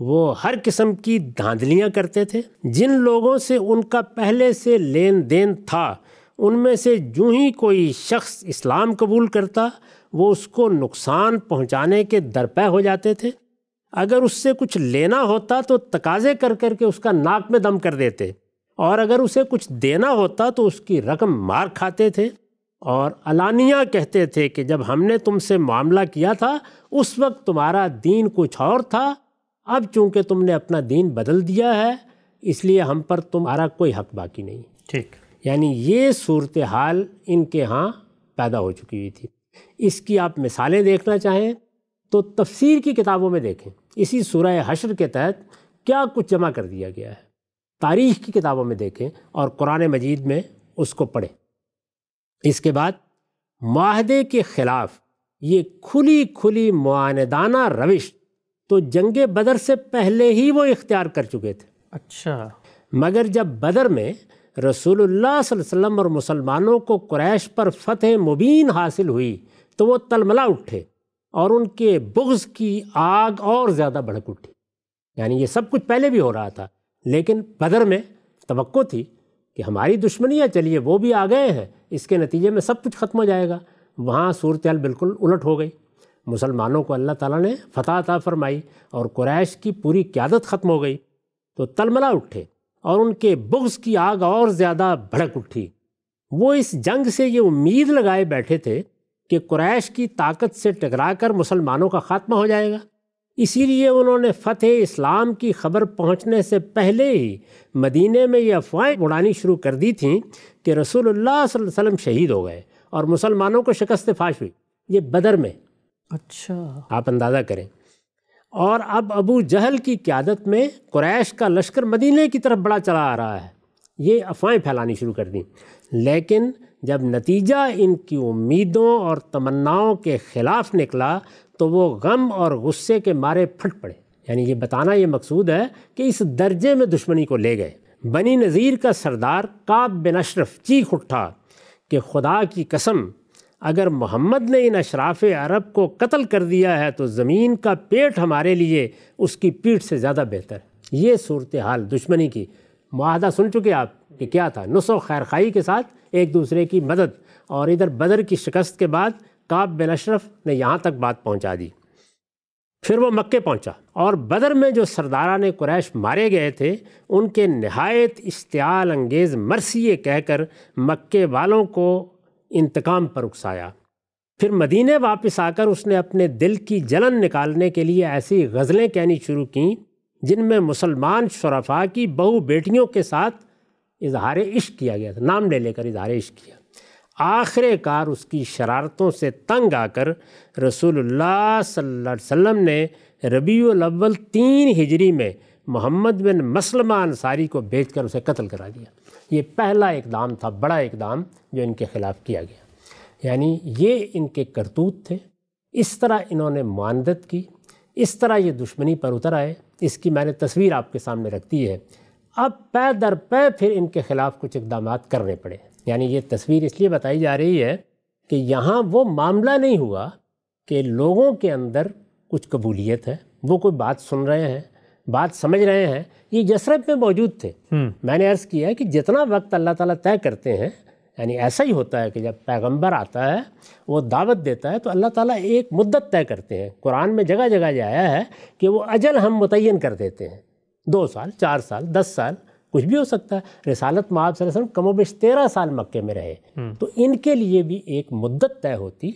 वो हर किस्म की धांधलियाँ करते थे जिन लोगों से उनका पहले से लेन देन था उनमें से जूँ ही कोई शख्स इस्लाम कबूल करता वो उसको नुकसान पहुँचाने के दरपे हो जाते थे अगर उससे कुछ लेना होता तो तकाजे कर कर के उसका नाक में दम कर देते और अगर उसे कुछ देना होता तो उसकी रकम मार खाते थे और अलानिया कहते थे कि जब हमने तुमसे मामला किया था उस वक्त तुम्हारा दीन कुछ और था अब चूंकि तुमने अपना दीन बदल दिया है इसलिए हम पर तुम्हारा कोई हक बाकी नहीं ठीक यानी ये सूरत हाल इनके यहाँ पैदा हो चुकी हुई थी इसकी आप मिसालें देखना चाहें तो तफसीर की किताबों में देखें इसी सूरह हशर के तहत क्या कुछ जमा कर दिया गया है तारीख की किताबों में देखें और कुरान मजीद में उसको पढ़ें इसके बाद माहदे के ख़िलाफ़ ये खुली खुली मानदाना रविश तो जंग बदर से पहले ही वो इख्तियार कर चुके थे अच्छा मगर जब बदर में रसूलुल्लाह वसल्लम और मुसलमानों को क्रैश पर फ़तेह मुबीन हासिल हुई तो वो तलमला उठे और उनके बुग्ज़ की आग और ज़्यादा भड़क उठी यानी ये सब कुछ पहले भी हो रहा था लेकिन बदर में तो थी कि हमारी दुश्मनियाँ चलिए वो भी आ गए हैं इसके नतीजे में सब कुछ ख़त्म हो जाएगा वहाँ सूरत बिल्कुल उलट हो गई मुसलमानों को अल्लाह ताला ने फतह अता फरमाई और कुरैश की पूरी क्यादत ख़त्म हो गई तो तलमला उठे और उनके बुग्ज़ की आग और ज़्यादा भड़क उठी वो इस जंग से ये उम्मीद लगाए बैठे थे कि क्रैश की ताकत से टकरा कर मुसलमानों का खात्मा हो जाएगा इसीलिए उन्होंने फतेह इस्लाम की खबर पहुंचने से पहले ही मदीने में ये अफवाहें उड़ानी शुरू कर दी थीं कि रसूलुल्लाह वसल्लम शहीद हो गए और मुसलमानों को शिकस्त फाश हुई ये बदर में अच्छा आप अंदाज़ा करें और अब अबू जहल की क्यादत में क्रैश का लश्कर मदीने की तरफ बड़ा चला आ रहा है ये अफवाहें फैलानी शुरू कर दी लेकिन जब नतीजा इनकी उम्मीदों और तमन्नाओं के ख़िलाफ़ निकला तो वो गम और गुस्से के मारे फट पड़े यानी ये बताना ये मकसूद है कि इस दर्जे में दुश्मनी को ले गए बनी नज़ीर का सरदार काब बिन अशरफ चीख उठा कि खुदा की कसम अगर मोहम्मद ने इन अशराफ अरब को कत्ल कर दिया है तो ज़मीन का पेट हमारे लिए उसकी पीठ से ज़्यादा बेहतर ये सूरत हाल दुश्मनी की माहदा सुन चुके आप कि क्या था नुसर खैर खाई के साथ एक दूसरे की मदद और इधर बदर की शिकस्त के बाद काब बिन अशरफ ने यहाँ तक बात पहुँचा दी फिर वो मक्के पहुँचा और बदर में जो सरदारा ने कुरैश मारे गए थे उनके नहायत इश्तियाल अंगेज़ मरसिए कहकर मक्के वालों को इंतकाम पर उकसाया फिर मदीने वापस आकर उसने अपने दिल की जलन निकालने के लिए ऐसी गज़लें कहनी शुरू की जिनमें मुसलमान शरफा की बहु बेटियों के साथ इजहार इश्क किया गया था नाम ले लेकर इजहार इश्क किया आखिरकार उसकी शरारतों से तंग आकर रसूलुल्लाह सल्लल्लाहु अलैहि वसल्लम ने रबीउल अव्वल तीन हिजरी में मोहम्मद बिन मसलमा अंसारी को बेचकर उसे कत्ल करा दिया ये पहला इकदाम था बड़ा इकदाम जो इनके ख़िलाफ़ किया गया यानी ये इनके करतूत थे इस तरह इन्होंने मानदत की इस तरह ये दुश्मनी पर उतर आए इसकी मैंने तस्वीर आपके सामने रखती है अब पै दर पै फिर इनके ख़िलाफ़ कुछ इकदाम करने पड़े यानी ये तस्वीर इसलिए बताई जा रही है कि यहाँ वो मामला नहीं हुआ कि लोगों के अंदर कुछ कबूलियत है वो कोई बात सुन रहे हैं बात समझ रहे हैं ये यसरत में मौजूद थे हम्म। मैंने अर्ज़ किया है कि जितना वक्त अल्लाह ताला तय करते हैं यानी ऐसा ही होता है कि जब पैगंबर आता है वो दावत देता है तो अल्लाह ताला एक मुद्दत तय करते हैं कुरान में जगह जगह जाया है कि वो अजल हम मुतन कर देते हैं दो साल चार साल दस साल कुछ भी हो सकता है रसालत माहब सल्लम कमोबेश तेरह साल मक्के में रहे हम्म। तो इनके लिए भी एक मुद्दत तय होती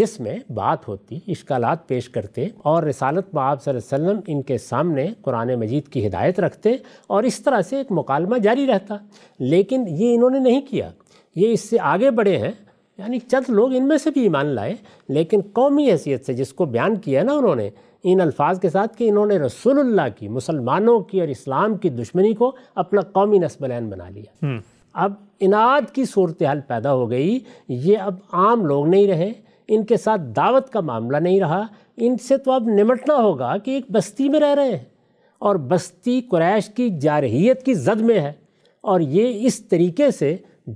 जिसमें बात होती इश्कालात पेश करते और रसालत माहब सल्लम इनके सामने कुरान मजीद की हिदायत रखते और इस तरह से एक मुकालमा जारी रहता लेकिन ये इन्होंने नहीं किया ये इससे आगे बढ़े हैं यानी चंद लोग इनमें से भी ईमान लाए लेकिन कौमी हैसियत से जिसको बयान किया ना उन्होंने इन अल्फाज के साथ कि इन्होंने रसूलुल्लाह की मुसलमानों की और इस्लाम की दुश्मनी को अपना कौमी नस्बलैन बना लिया हम्म। अब इनाद की सूरत हाल पैदा हो गई ये अब आम लोग नहीं रहे इनके साथ दावत का मामला नहीं रहा इनसे तो अब निमटना होगा कि एक बस्ती में रह रहे हैं और बस्ती कुरैश की जारहीत की जद में है और ये इस तरीके से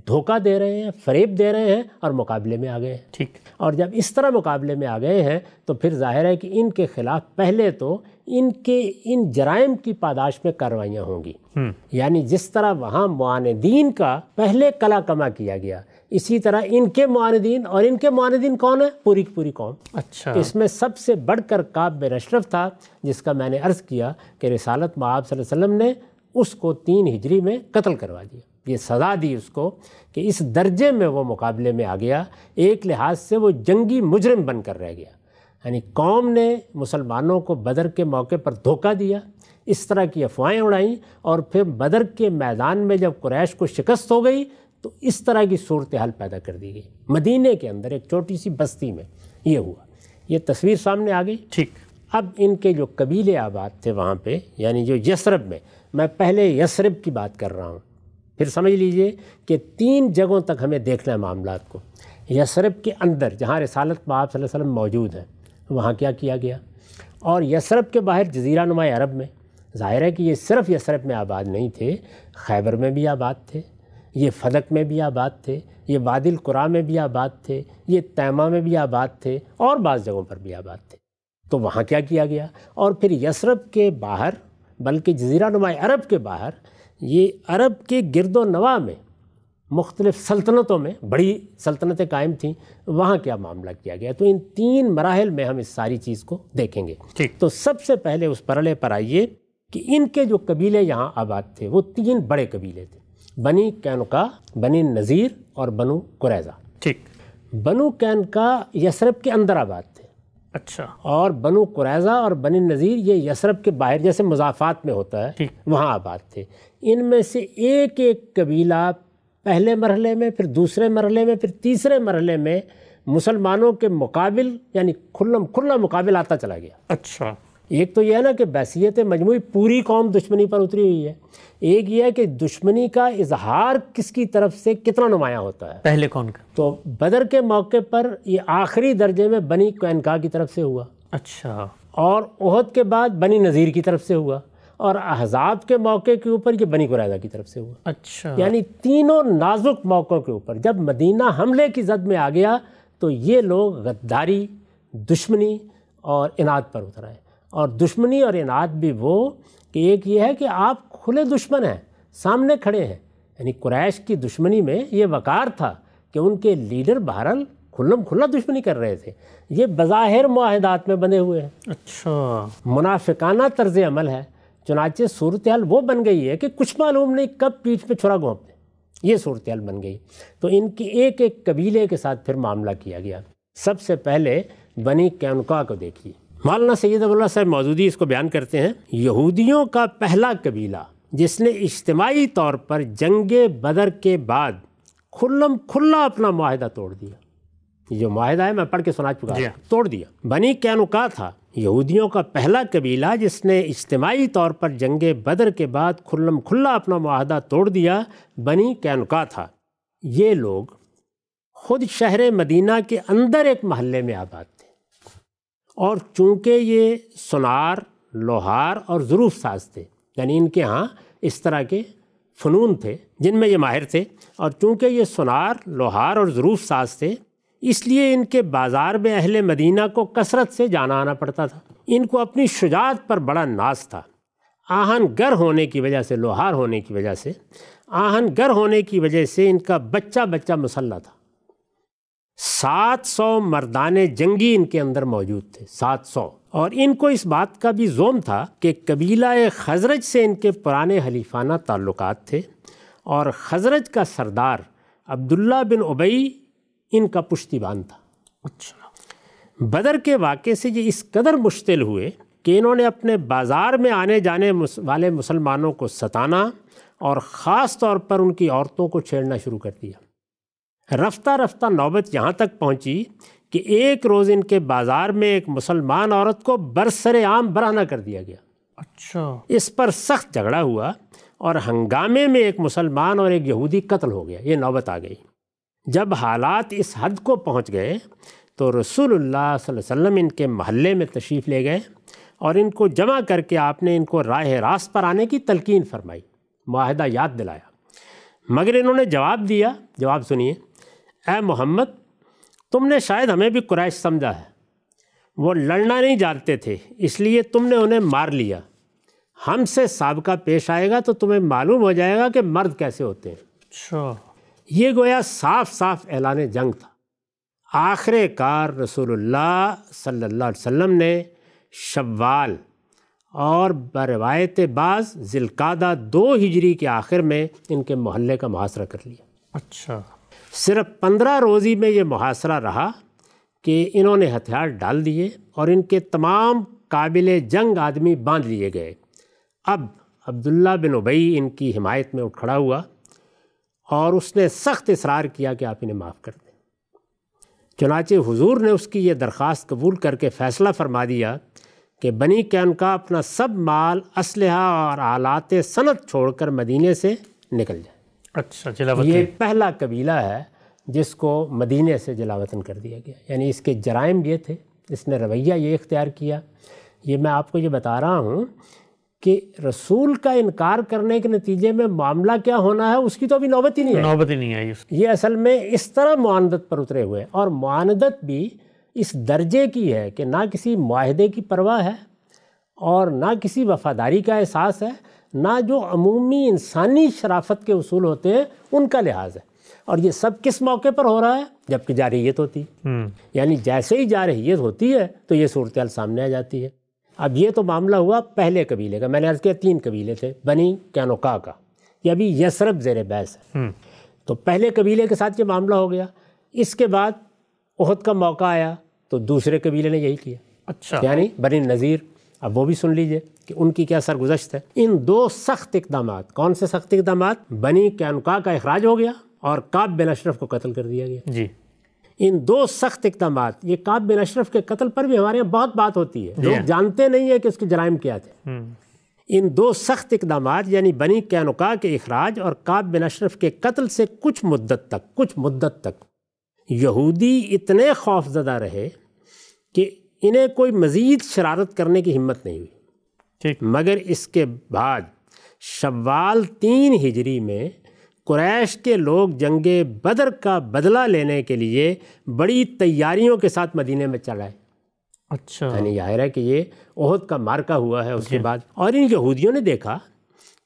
धोखा दे रहे हैं फरेब दे रहे हैं और मुकाबले में आ गए हैं ठीक और जब इस तरह मुकाबले में आ गए हैं तो फिर जाहिर है कि इनके खिलाफ पहले तो इनके इन जराइम की पादाश में कार्रवाइयाँ होंगी हम्म। यानी जिस तरह वहाँ मानदीन का पहले कला कमा किया गया इसी तरह इनके मानदीन और इनके मानदीन कौन है पूरी की पूरी कौम अच्छा इसमें सबसे बढ़कर काब में रशरफ था जिसका मैंने अर्ज़ किया कि रिसालत महब वसल्लम ने उसको तीन हिजरी में कत्ल करवा दिया ये सज़ा दी उसको कि इस दर्जे में वो मुकाबले में आ गया एक लिहाज से वो जंगी मुजरम बनकर रह गया यानी कौम ने मुसलमानों को बदर के मौके पर धोखा दिया इस तरह की अफवाहें उड़ाईं और फिर बदर के मैदान में जब कुरैश को शिकस्त हो गई तो इस तरह की सूरत हाल पैदा कर दी गई मदीने के अंदर एक छोटी सी बस्ती में ये हुआ ये तस्वीर सामने आ गई ठीक अब इनके जो कबीले आबाद थे वहाँ पे यानी जो यसरब में मैं पहले यसरब की बात कर रहा हूँ फिर समझ लीजिए कि तीन जगहों तक हमें देखना है मामला को यसरब के अंदर जहाँ रसालत बाब वसल्लम मौजूद है वहाँ क्या किया गया और यसरब के बाहर जजीरा नुमा अरब में ज़ाहिर है कि ये सिर्फ यसरब में आबाद नहीं थे खैबर में भी आबाद थे ये फदक में भी आबाद थे ये वादिल कुरा में भी आबाद थे ये तैमा में भी आबाद थे और बाज़ जगहों पर भी आबाद थे तो वहाँ क्या किया गया और फिर यसरब के बाहर बल्कि जजीरा नुमा अरब के बाहर ये अरब के गिरदो नवा में मुख्तलिफ़ सल्तनतों में बड़ी सल्तनतें कायम थीं वहाँ क्या मामला किया गया तो इन तीन मराहल में हम इस सारी चीज़ को देखेंगे ठीक तो सबसे पहले उस परले पर आइए कि इनके जो कबीले यहाँ आबाद थे वो तीन बड़े कबीले थे बनी कैनका बनी नज़ीर और बनु कुरैज़ा ठीक बनु कैनका यसरब के अंदर आबाद थे अच्छा और बनु कुरैज़ा और बनी नज़ीर ये यसरब के बाहर जैसे मुजाफात में होता है वहाँ आबाद थे इनमें से एक एक कबीला पहले मरहले में फिर दूसरे मरहले में फिर तीसरे मरहले में मुसलमानों के मुकाबिल यानी खुला खुला मुकाबिल आता चला गया अच्छा एक तो यह है ना कि बैसीत मजमू पूरी कौम दुश्मनी पर उतरी हुई है एक यह है कि दुश्मनी का इजहार किसकी तरफ से कितना नुमाया होता है पहले कौन का तो बदर के मौके पर यह आखिरी दर्जे में बनी कैनका की तरफ से हुआ अच्छा और ओहद के बाद बनी नज़ीर की तरफ से हुआ और अहजाब के मौके के ऊपर ये बनी कुरैदा की तरफ से हुआ अच्छा यानी तीनों नाजुक मौक़ों के ऊपर जब मदीना हमले की जद में आ गया तो ये लोग गद्दारी दुश्मनी और इनाद पर उतर आए और दुश्मनी और इनाद भी वो कि एक ये है कि आप खुले दुश्मन हैं सामने खड़े हैं यानी कुरैश की दुश्मनी में ये वकार था कि उनके लीडर बहरल खुल्लम खुल्ला दुश्मनी कर रहे थे ये बज़ाहिर माहदात में बने हुए हैं अच्छा मुनाफिकाना तर्ज अमल है चुनाचे सूरत हाल वो बन गई है कि कुछ मालूम नहीं कब पीठ पे छुरा घोंप दें ये सूरत हाल बन गई तो इनकी एक एक कबीले के साथ फिर मामला किया गया सबसे पहले बनी कैनका को देखिए मौलाना सैद अबुल्ला साहब मौजूदी इसको बयान करते हैं यहूदियों का पहला कबीला जिसने इज्तमाही तौर पर जंग बदर के बाद खुल्लम खुल्ला अपना माहिदा तोड़ दिया ये जो माहिदा है मैं पढ़ के सुना चुका हाँ। तोड़ दिया बनी कैनका था यहूदियों का पहला कबीला जिसने इज्तमाही तौर पर जंग बदर के बाद खुल्लम खुल्ला अपना माहदा तोड़ दिया बनी कैनका था ये लोग ख़ुद शहर मदीना के अंदर एक महल्ले में आबाद थे और चूँकि ये सुनार लोहार और ज़रूफ साज थे यानी इनके यहाँ इस तरह के फ़नून थे जिनमें ये माहिर थे और चूँकि ये सुनार लोहार और ज़रूफ साज थे इसलिए इनके बाज़ार में अहले मदीना को कसरत से जाना आना पड़ता था इनको अपनी शुजात पर बड़ा नाज था आहन गर होने की वजह से लोहार होने की वजह से आहन गर होने की वजह से इनका बच्चा बच्चा मसल्ला था सात सौ मरदान जंगी इनके अंदर मौजूद थे सात सौ और इनको इस बात का भी जोम था कि कबीला खजरज से इनके पुराने हलीफाना ताल्लुक़ थे और खजरज का सरदार अब्दुल्ला बिन उबई इनका पुश्तीबान था अच्छा बदर के वाक़े से ये इस कदर मुश्तिल हुए कि इन्होंने अपने बाज़ार में आने जाने वाले मुसलमानों को सताना और ख़ास तौर पर उनकी औरतों को छेड़ना शुरू कर दिया रफ्ता रफ्ता नौबत यहाँ तक पहुँची कि एक रोज़ इनके बाज़ार में एक मुसलमान औरत को बरसर आम बराना कर दिया गया अच्छा इस पर सख्त झगड़ा हुआ और हंगामे में एक मुसलमान और एक यहूदी कत्ल हो गया ये नौबत आ गई जब हालात इस हद को पहुंच गए तो रसूलुल्लाह वसल्लम इनके महल्ले में तशरीफ़ ले गए और इनको जमा करके आपने इनको राह रास्त पर आने की तलकीन फरमाई माहिदा याद दिलाया मगर इन्होंने जवाब दिया जवाब सुनिए ए मोहम्मद तुमने शायद हमें भी कुरैश समझा है वो लड़ना नहीं जानते थे इसलिए तुमने उन्हें मार लिया हमसे सबका पेश आएगा तो तुम्हें मालूम हो जाएगा कि मर्द कैसे होते हैं अच्छा। ये गोया साफ साफ ऐलान जंग था आखिरकार रसूलुल्लाह सल्लल्लाहु अलैहि ने शवाल और बरवायत बाज़ जिलकादा दो हिजरी के आखिर में इनके मोहल्ले का मुहासरा कर लिया अच्छा सिर्फ पंद्रह रोज़ी में ये मुहासरा रहा कि इन्होंने हथियार डाल दिए और इनके तमाम काबिल जंग आदमी बांध लिए गए अब अब्दुल्ला बिन उबई इनकी हिमायत में उठ खड़ा हुआ और उसने सख्त इसरार किया कि आप इन्हें माफ़ कर दें चुनाच हुजूर ने उसकी ये दरख्वास्त कबूल करके फ़ैसला फरमा दिया कि बनी कैन का अपना सब माल असलहा और आलात सनत छोड़ कर मदीने से निकल जाए अच्छा जिला ये पहला कबीला है जिसको मदीने से जलावतन कर दिया गया यानी इसके जराइम ये थे इसने रवैया ये इख्तियार किया ये मैं आपको ये बता रहा हूँ कि रसूल का इनकार करने के नतीजे में मामला क्या होना है उसकी तो अभी नौबत ही नहीं है नौबत ही नहीं आई ये असल में इस तरह मानदत पर उतरे हुए हैं और मानदत भी इस दर्जे की है कि ना किसी माहदे की परवाह है और ना किसी वफादारी का एहसास है ना जो अमूमी इंसानी शराफत के असूल होते हैं उनका लिहाज है और ये सब किस मौके पर हो रहा है जबकि जारहीत होती हम्म। यानी जैसे ही जारहीत होती है तो ये सूरत सामने आ जाती है अब ये तो मामला हुआ पहले कबीले का मैंने अर्ज़ किया तीन कबीले थे बनी कैनोका का ये अभी यसरब जेर बैस है हम्म। तो पहले कबीले के साथ ये मामला हो गया इसके बाद उहद का मौका आया तो दूसरे कबीले ने यही किया अच्छा यानी बनी नज़ीर अब वो भी सुन लीजिए कि उनकी क्या सरगुजश्त है इन दो सख्त इकदाम कौन से सख्त इकदाम बनी कैनका का अखराज हो गया और काब बिन अशरफ को कत्ल कर दिया गया जी इन दो सख्त इकदाम ये काब बिन अशरफ के कत्ल पर भी हमारे यहाँ बहुत बात होती है लोग हाँ। जानते नहीं है कि उसके जराइम क्या थे हम्म। इन दो सख्त इकदाम यानी बनी कैनका के अखराज और काब बिन अशरफ के कत्ल से कुछ मुद्दत तक कुछ मुद्दत तक यहूदी इतने खौफजदा रहे कि इन्हें कोई मज़ीद शरारत करने की हिम्मत नहीं हुई ठीक मगर इसके बाद शवाल तीन हिजरी में कुरैश के लोग जंग बदर का बदला लेने के लिए बड़ी तैयारियों के साथ मदीने में चल आए अच्छा यानी जाहिर है कि ये ओहद का मार्का हुआ है उसके बाद और इन यहूदियों ने देखा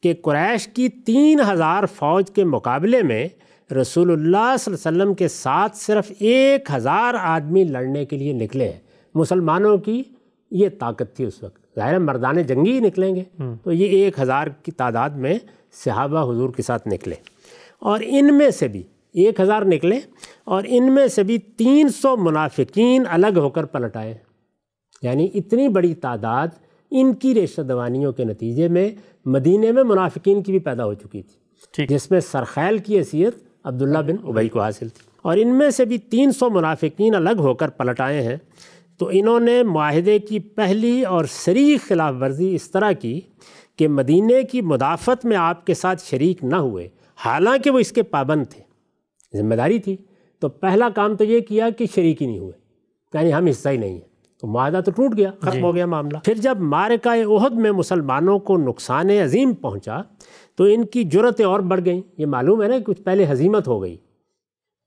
कि कुरैश की तीन हज़ार फ़ौज के मुकाबले में रसूलुल्लाह वसल्लम के साथ सिर्फ एक हज़ार आदमी लड़ने के लिए निकले हैं मुसलमानों की ये ताकत थी उस वक्त ज़ाहिर मर्दान जंगी ही निकलेंगे हम्म। तो ये एक हज़ार की तादाद में सहाबा हुजूर के साथ निकले और इनमें से भी एक हज़ार निकले और इनमें से भी तीन सौ मुनाफिकीन अलग होकर पलट आए यानी इतनी बड़ी तादाद इनकी रेशा दवानियों के नतीजे में मदीने में मुनाफिकीन की भी पैदा हो चुकी थी जिसमें सरखैल की हैसियत अब्दुल्ला बिन उबई को हासिल थी और इनमें से भी तीन सौ मुनाफिकीन अलग होकर पलट आए हैं तो इन्होंने माहदे की पहली और शरीक खिलाफ वर्जी इस तरह की कि मदीने की मुदाफ़त में आपके साथ शरीक ना हुए हालांकि वो इसके पाबंद थे जिम्मेदारी थी तो पहला काम तो ये किया कि शरीक ही नहीं हुए यानी हम हिस्सा ही नहीं हैं तो माहा तो टूट गया ख़त्म हो गया मामला फिर जब मारका उहद में मुसलमानों को नुकसान अजीम पहुंचा तो इनकी जुरतें और बढ़ गईं ये मालूम है ना कुछ पहले हजीमत हो गई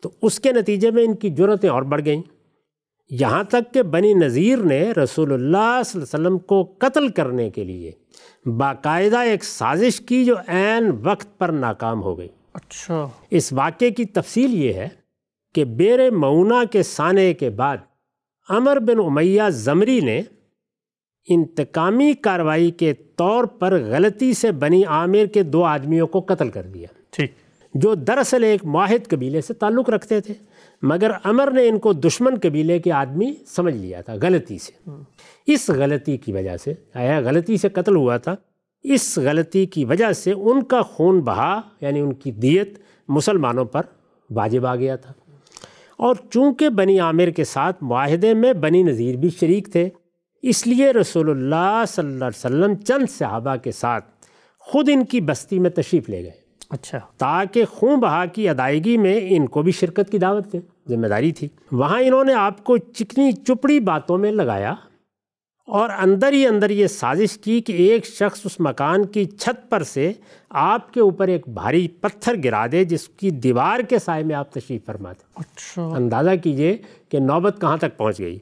तो उसके नतीजे में इनकी जुरतें और बढ़ गईं यहाँ तक कि बनी नज़ीर ने रसूलुल्लाह वसल्लम को कत्ल करने के लिए बाकायदा एक साजिश की जो एन वक्त पर नाकाम हो गई अच्छा इस वाक़े की तफसील ये है कि बेर मऊना के साने के बाद अमर बिन उमैया ज़मरी ने इंतकामी कार्रवाई के तौर पर गलती से बनी आमिर के दो आदमियों को कत्ल कर दिया ठीक जो दरअसल एक माहिद कबीले से ताल्लुक़ रखते थे मगर अमर ने इनको दुश्मन कबीले के आदमी समझ लिया था गलती से हम्म। इस गलती की वजह से आया गलती से कत्ल हुआ था इस गलती की वजह से उनका खून बहा यानी उनकी दियत मुसलमानों पर वाजिब आ गया था और चूँकि बनी आमिर के साथ माहदे में बनी नज़ीर भी शरीक थे इसलिए रसोल्ला वसम चंद सहाबा के साथ ख़ुद इनकी बस्ती में तशरीफ़ ले गए अच्छा ताकि खून बहा की अदायगी में इनको भी शिरकत की दावत दें जिम्मेदारी थी वहाँ इन्होंने आपको चिकनी चुपड़ी बातों में लगाया और अंदर ही अंदर ये साजिश की कि एक शख्स उस मकान की छत पर से आपके ऊपर एक भारी पत्थर गिरा दे जिसकी दीवार के साय में आप तशरीफ़ फरमा दें अच्छा अंदाज़ा कीजिए कि नौबत कहाँ तक पहुँच गई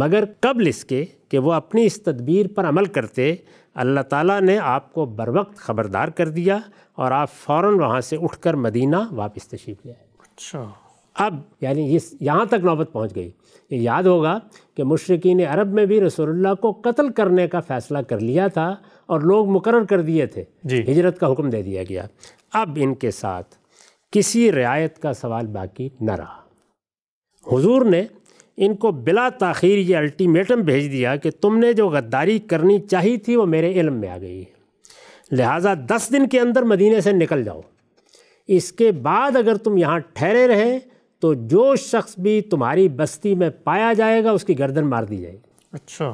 मगर कबल इसके कि वह अपनी इस तदबीर पर अमल करते अल्लाह ताला ने आपको बर वक्त ख़बरदार कर दिया और आप फ़ौर वहाँ से उठ कर मदीना वापस तशीफ ले आए अच्छा अब यानी इस यहाँ तक नौबत पहुँच गई याद होगा कि मशरकिन अरब में भी रसोल्ला को कत्ल करने का फ़ैसला कर लिया था और लोग मुकर कर दिए थे हिजरत का हुक्म दे दिया गया अब इनके साथ किसी रियायत का सवाल बाकी न रहा हजूर ने इनको बिला तखीर ये अल्टीमेटम भेज दिया कि तुमने जो गद्दारी करनी चाहिए थी वो मेरे इलम में आ गई है लिहाजा दस दिन के अंदर मदीने से निकल जाओ इसके बाद अगर तुम यहाँ ठहरे रहें तो जो शख्स भी तुम्हारी बस्ती में पाया जाएगा उसकी गर्दन मार दी जाएगी अच्छा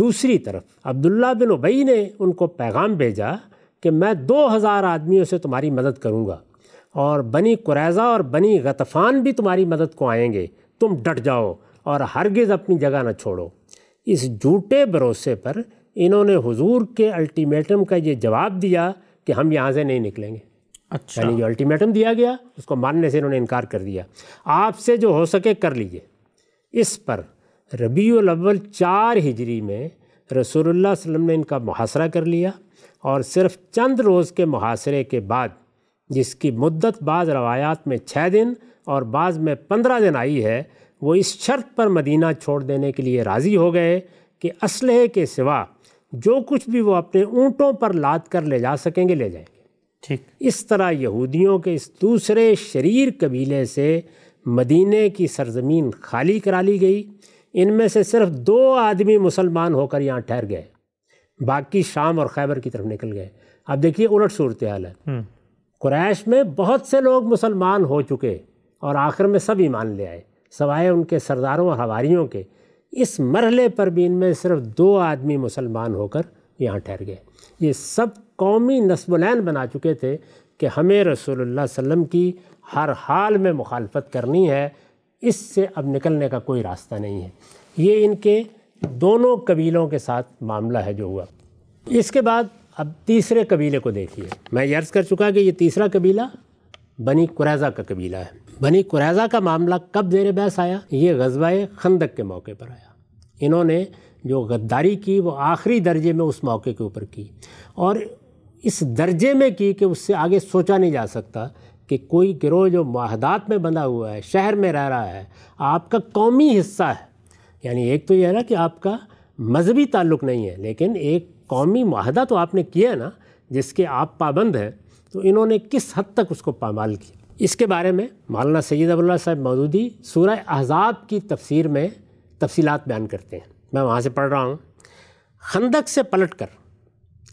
दूसरी तरफ अब्दुल्ला बिन उबई ने उनको पैगाम भेजा कि मैं दो हज़ार आदमियों से तुम्हारी मदद करूँगा और बनी कुरैज़ा और बनी गतफ़ान भी तुम्हारी मदद को आएंगे तुम डट जाओ और हरगिज़ अपनी जगह न छोड़ो इस झूठे भरोसे पर इन्होंने हुजूर के अल्टीमेटम का ये जवाब दिया कि हम यहाँ से नहीं निकलेंगे अच्छा यानी जो अल्टीमेटम दिया गया उसको मानने से इन्होंने इनकार कर दिया आपसे जो हो सके कर लीजिए इस पर रबी अव्वल चार हिजरी में रसूलुल्लाह वसल्लम ने इनका मुहासरा कर लिया और सिर्फ चंद रोज़ के मुहासरे के बाद जिसकी मुद्दत बाद रवायात में छः दिन और बाद में पंद्रह दिन आई है वो इस शर्त पर मदीना छोड़ देने के लिए राज़ी हो गए कि असलहे के सिवा जो कुछ भी वो अपने ऊँटों पर लाद कर ले जा सकेंगे ले जाएँ ठीक इस तरह यहूदियों के इस दूसरे शरीर कबीले से मदीने की सरजमीन खाली करा ली गई इनमें से सिर्फ दो आदमी मुसलमान होकर यहाँ ठहर गए बाकी शाम और खैबर की तरफ निकल गए अब देखिए उलट सूरत हाल है हम्म। क्रैश में बहुत से लोग मुसलमान हो चुके और आखिर में सब ईमान ले आए सवाए उनके सरदारों और हवारीयों के इस मरहले पर भी इनमें सिर्फ दो आदमी मुसलमान होकर यहाँ ठहर गए ये सब कौमी नस्बुलैन बना चुके थे कि हमें रसोल्ला वसम की हर हाल में मुखालफत करनी है इससे अब निकलने का कोई रास्ता नहीं है ये इनके दोनों कबीलों के साथ मामला है जो हुआ इसके बाद अब तीसरे कबीले को देखिए मैं यर्ज़ कर चुका कि ये तीसरा कबीला बनी कुरैज़ा का कबीला है बनी कुरैज़ा का मामला कब जेर बहस आया ये गजबाए खंदक के मौके पर आया इन्होंने जो गद्दारी की वो आखिरी दर्जे में उस मौके के ऊपर की और इस दर्जे में की कि उससे आगे सोचा नहीं जा सकता कि कोई गिरोह जो माहदात में बंधा हुआ है शहर में रह रहा है आपका कौमी हिस्सा है यानी एक तो यह है ना कि आपका मजहबी ताल्लुक़ नहीं है लेकिन एक कौमी माहदा तो आपने किया ना जिसके आप पाबंद हैं तो इन्होंने किस हद तक उसको पामाल किया इसके बारे में मौलाना सैद अबुल्ला साहब मौदूदी सूर्य अहजाब की तफसीर में तफसीत बयान करते हैं मैं वहाँ से पढ़ रहा हूँ खंदक से पलट कर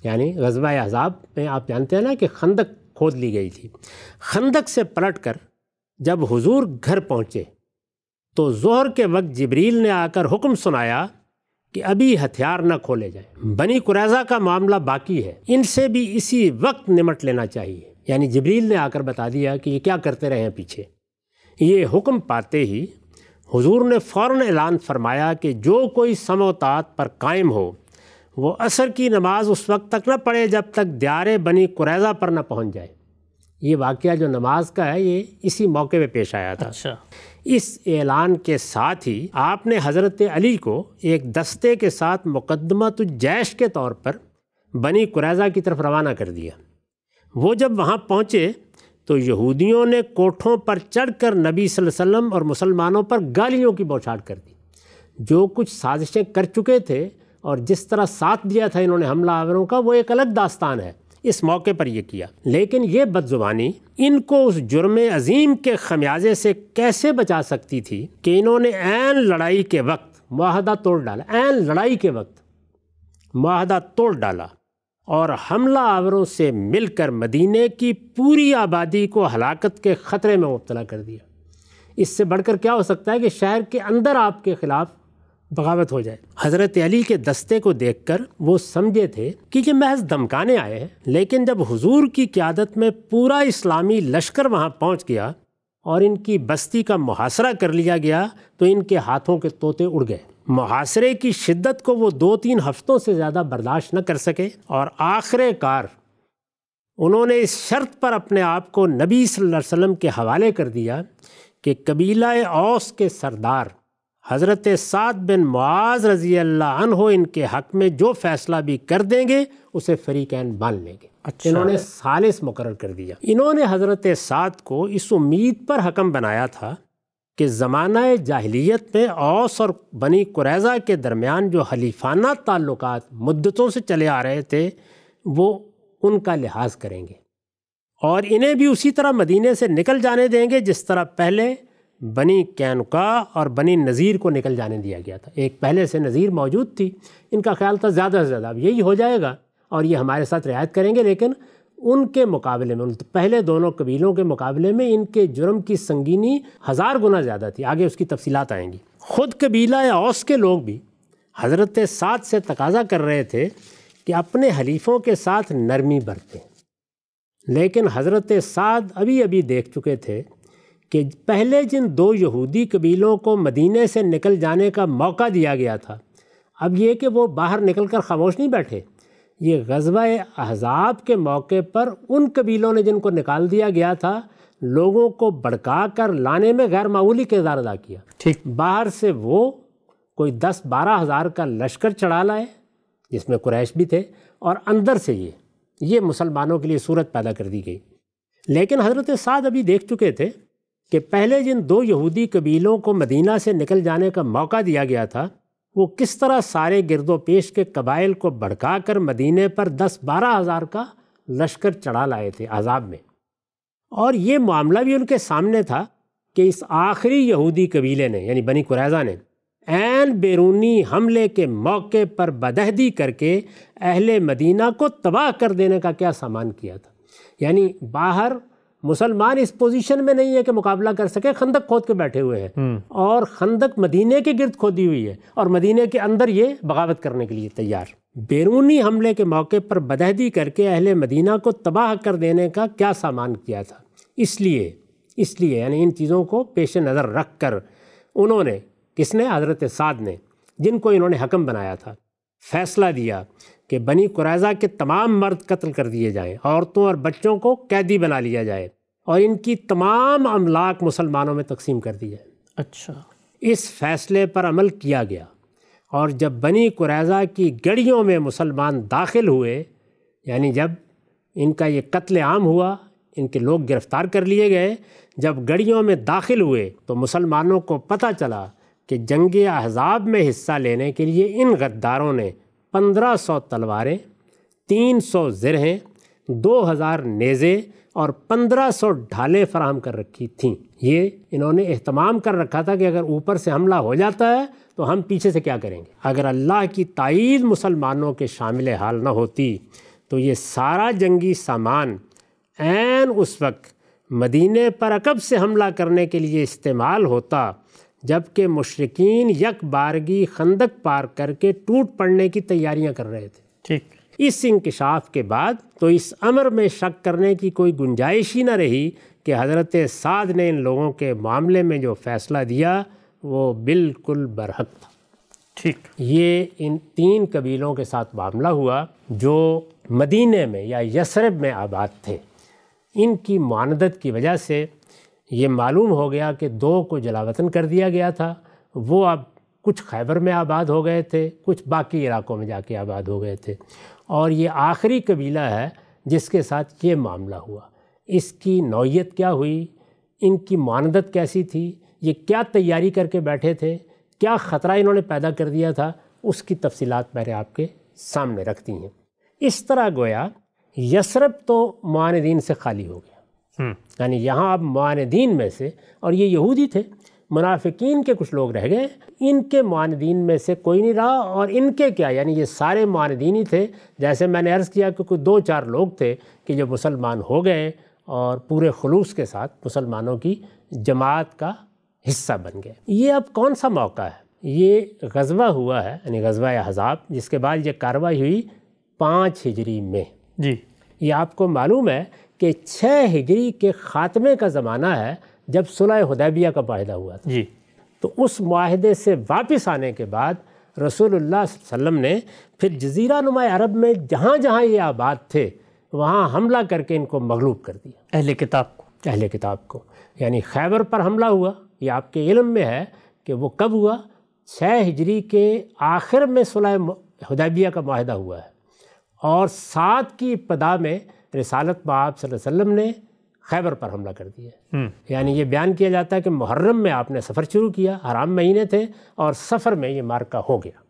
यानी गजबा अजाब में आप जानते हैं ना कि खंदक खोद ली गई थी खंदक से पलट कर जब हुजूर घर पहुँचे तो जोहर के वक्त जबरील ने आकर हुक्म सुनाया कि अभी हथियार न खोले जाएं बनी कुरैजा का मामला बाकी है इनसे भी इसी वक्त निमट लेना चाहिए यानी जबरील ने आकर बता दिया कि ये क्या करते रहे हैं पीछे ये हुक्म पाते ही हुजूर ने फ़ौर ऐलान फरमाया कि जो कोई समोतात पर कायम हो वो असर की नमाज़ उस वक्त तक न पढ़े जब तक द्यार बनी कुरैज़ा पर ना पहुँच जाए ये वाक़ जो नमाज का है ये इसी मौके पर पेश आया था अच्छा। इस ऐलान के साथ ही आपने हज़रत अली को एक दस्ते के साथ मुकदमा जैश के तौर पर बनी कुरैज़ा की तरफ रवाना कर दिया वो जब वहाँ पहुँचे तो यहूदियों ने कोठों पर चढ़कर नबी वसल्लम और मुसलमानों पर गालियों की बौछार कर दी जो कुछ साजिशें कर चुके थे और जिस तरह साथ दिया था इन्होंने हमलावरों का वो एक अलग दास्तान है इस मौके पर यह किया लेकिन ये बदजुबानी इनको उस जुर्म अजीम के खमियाजे से कैसे बचा सकती थी कि इन्होंने ऐन लड़ाई के वक्त माहदा तोड़ डाला ऐन लड़ाई के वक्त माहदा तोड़ डाला और हमला आवरों से मिलकर मदीने की पूरी आबादी को हलाकत के ख़तरे में मुबतला कर दिया इससे बढ़कर क्या हो सकता है कि शहर के अंदर आपके ख़िलाफ़ बगावत हो जाए हज़रत अली के दस्ते को देख कर वो समझे थे कि ये महज धमकाने आए हैं लेकिन जब हजूर की क्यादत में पूरा इस्लामी लश्कर वहाँ पहुँच गया और इनकी बस्ती का मुहासरा कर लिया गया तो इनके हाथों के तोते उड़ गए मुहासरे की शिद्दत को वो दो तीन हफ्तों से ज़्यादा बर्दाश्त न कर सके और आखिरकार उन्होंने इस शर्त पर अपने आप को नबी सल्लल्लाहु अलैहि वसल्लम के हवाले कर दिया कि कबीला औस के सरदार हज़रत साद बिन मुआज रज़ी अल्लाह अनहो इनके हक़ में जो फ़ैसला भी कर देंगे उसे फरीकैन मान लेंगे अच्छा इन्होंने सालिस मुकर कर दिया इन्होंने हज़रत साद को इस उम्मीद पर हकम बनाया था कि ज़माना जाहलीत में औस और बनी कुरैज़ा के दरमियान जो हलीफाना ताल्लुक मुद्दतों से चले आ रहे थे वो उनका लिहाज करेंगे और इन्हें भी उसी तरह मदीने से निकल जाने देंगे जिस तरह पहले बनी कैनका और बनी नज़ीर को निकल जाने दिया गया था एक पहले से नज़ीर मौजूद थी इनका ख्याल था ज़्यादा से ज़्यादा अब यही हो जाएगा और ये हमारे साथ रियायत करेंगे लेकिन उनके मुकाबले में पहले दोनों कबीलों के मुकाबले में इनके जुर्म की संगीनी हज़ार गुना ज़्यादा थी आगे उसकी तफसीत आएंगी ख़ुद कबीला या औस के लोग भी हज़रत साथ से तकाजा कर रहे थे कि अपने हलीफ़ों के साथ नरमी बरतें लेकिन हज़रत साद अभी अभी देख चुके थे कि पहले जिन दो यहूदी कबीलों को मदीने से निकल जाने का मौका दिया गया था अब यह कि वो बाहर निकल कर खामोश नहीं बैठे ये गजबा अहज़ाब के मौके पर उन कबीलों ने जिनको निकाल दिया गया था लोगों को भड़का कर लाने में गैर मामूली किरदार अदा किया ठीक बाहर से वो कोई दस बारह हज़ार का लश्कर चढ़ा लाए जिसमें कुरैश भी थे और अंदर से ये ये मुसलमानों के लिए सूरत पैदा कर दी गई लेकिन हज़रत साद अभी देख चुके थे कि पहले जिन दो यहूदी कबीलों को मदीना से निकल जाने का मौका दिया गया था वो किस तरह सारे गिरदो पेश के कबाइल को भड़का कर मदीने पर दस बारह हज़ार का लश्कर चढ़ा लाए थे आज़ाब में और ये मामला भी उनके सामने था कि इस आखिरी यहूदी कबीले ने यानी बनी कुरैजा ने एन बैरूनी हमले के मौके पर बदहदी करके अहल मदीना को तबाह कर देने का क्या सामान किया था यानी बाहर मुसलमान इस पोजीशन में नहीं है कि मुकाबला कर सके खंदक खोद के बैठे हुए हैं हम्म। और खंदक मदीने के गिरद खोदी हुई है और मदीने के अंदर ये बगावत करने के लिए तैयार बैरूनी हमले के मौके पर बदहदी करके अहल मदीना को तबाह कर देने का क्या सामान किया था इसलिए इसलिए यानी इन चीज़ों को पेश नज़र रख कर उन्होंने किसने हजरत साद ने जिनको इन्होंने हकम बनाया था फैसला दिया कि बनी कुरैज़ा के तमाम मर्द कत्ल कर दिए जाएं औरतों और बच्चों को कैदी बना लिया जाए और इनकी तमाम अमलाक मुसलमानों में तकसीम कर दी जाए अच्छा इस फैसले पर अमल किया गया और जब बनी कुरैज़ा की गड़ियों में मुसलमान दाखिल हुए यानी जब इनका ये कत्ल आम हुआ इनके लोग गिरफ़्तार कर लिए गए जब गड़ियों में दाखिल हुए तो मुसलमानों को पता चला कि जंग अहजाब में हिस्सा लेने के लिए इन गद्दारों ने पंद्रह सौ तलवारें तीन सौ ज़रहें दो हज़ार नेज़े और पंद्रह सौ ढालें फराहम कर रखी थीं ये इन्होंने अहतमाम कर रखा था कि अगर ऊपर से हमला हो जाता है तो हम पीछे से क्या करेंगे अगर अल्लाह की तइद मुसलमानों के शामिल हाल ना होती तो ये सारा जंगी सामान एन उस वक्त मदीने पर अकब से हमला करने के लिए इस्तेमाल होता जबकि मशरकिन यक बारगी खंदक पार करके टूट पड़ने की तैयारियां कर रहे थे ठीक इस इंकशाफ के बाद तो इस अमर में शक करने की कोई गुंजाइश ही ना रही कि हज़रत साद ने इन लोगों के मामले में जो फ़ैसला दिया वो बिल्कुल बरहक था ठीक ये इन तीन कबीलों के साथ मामला हुआ जो मदीने में या यसरब में आबाद थे इनकी मानदत की वजह से ये मालूम हो गया कि दो को जलावतन कर दिया गया था वो अब कुछ खैबर में आबाद हो गए थे कुछ बाकी इलाकों में जाके आबाद हो गए थे और ये आखिरी कबीला है जिसके साथ ये मामला हुआ इसकी नौीयत क्या हुई इनकी मानदत कैसी थी ये क्या तैयारी करके बैठे थे क्या ख़तरा इन्होंने पैदा कर दिया था उसकी तफसीत मैंने आपके सामने रख दी हैं इस तरह गोया यसरब तो मानदीन से खाली हो गया यानी यहाँ अब मानदीन में से और ये यहूदी थे मुनाफिकीन के कुछ लोग रह गए इनके मानदीन में से कोई नहीं रहा और इनके क्या यानी ये सारे मानदीन ही थे जैसे मैंने अर्ज़ किया कि कुछ दो चार लोग थे कि जो मुसलमान हो गए और पूरे खलूस के साथ मुसलमानों की जमात का हिस्सा बन गए ये अब कौन सा मौका है ये गजबा हुआ है यानी गजबा हज़ाब जिसके बाद ये कार्रवाई हुई पाँच हिजरी में जी ये आपको मालूम है कि छः हिजरी के ख़ात्मे का ज़माना है जब सुलह हदैबिया का माहा हुआ था जी तो उस माहदे से वापस आने के बाद रसोल्ला वसम ने फिर जजीरा नुमा अरब में जहाँ जहाँ ये आबाद थे वहाँ हमला करके इनको मगलूब कर दिया अहले किताब को अहले किताब को यानी खैबर पर हमला हुआ ये आपके इलम में है कि वो कब हुआ छः हिजरी के आखिर में सुलह हदैबिया का माहा हुआ है और सात की इब्तदा में रसालत बाब वसल्लम ने खैबर पर हमला कर दिया हम्म। यानी ये बयान किया जाता है कि मुहर्रम में आपने सफ़र शुरू किया हराम महीने थे और सफ़र में ये मार्का हो गया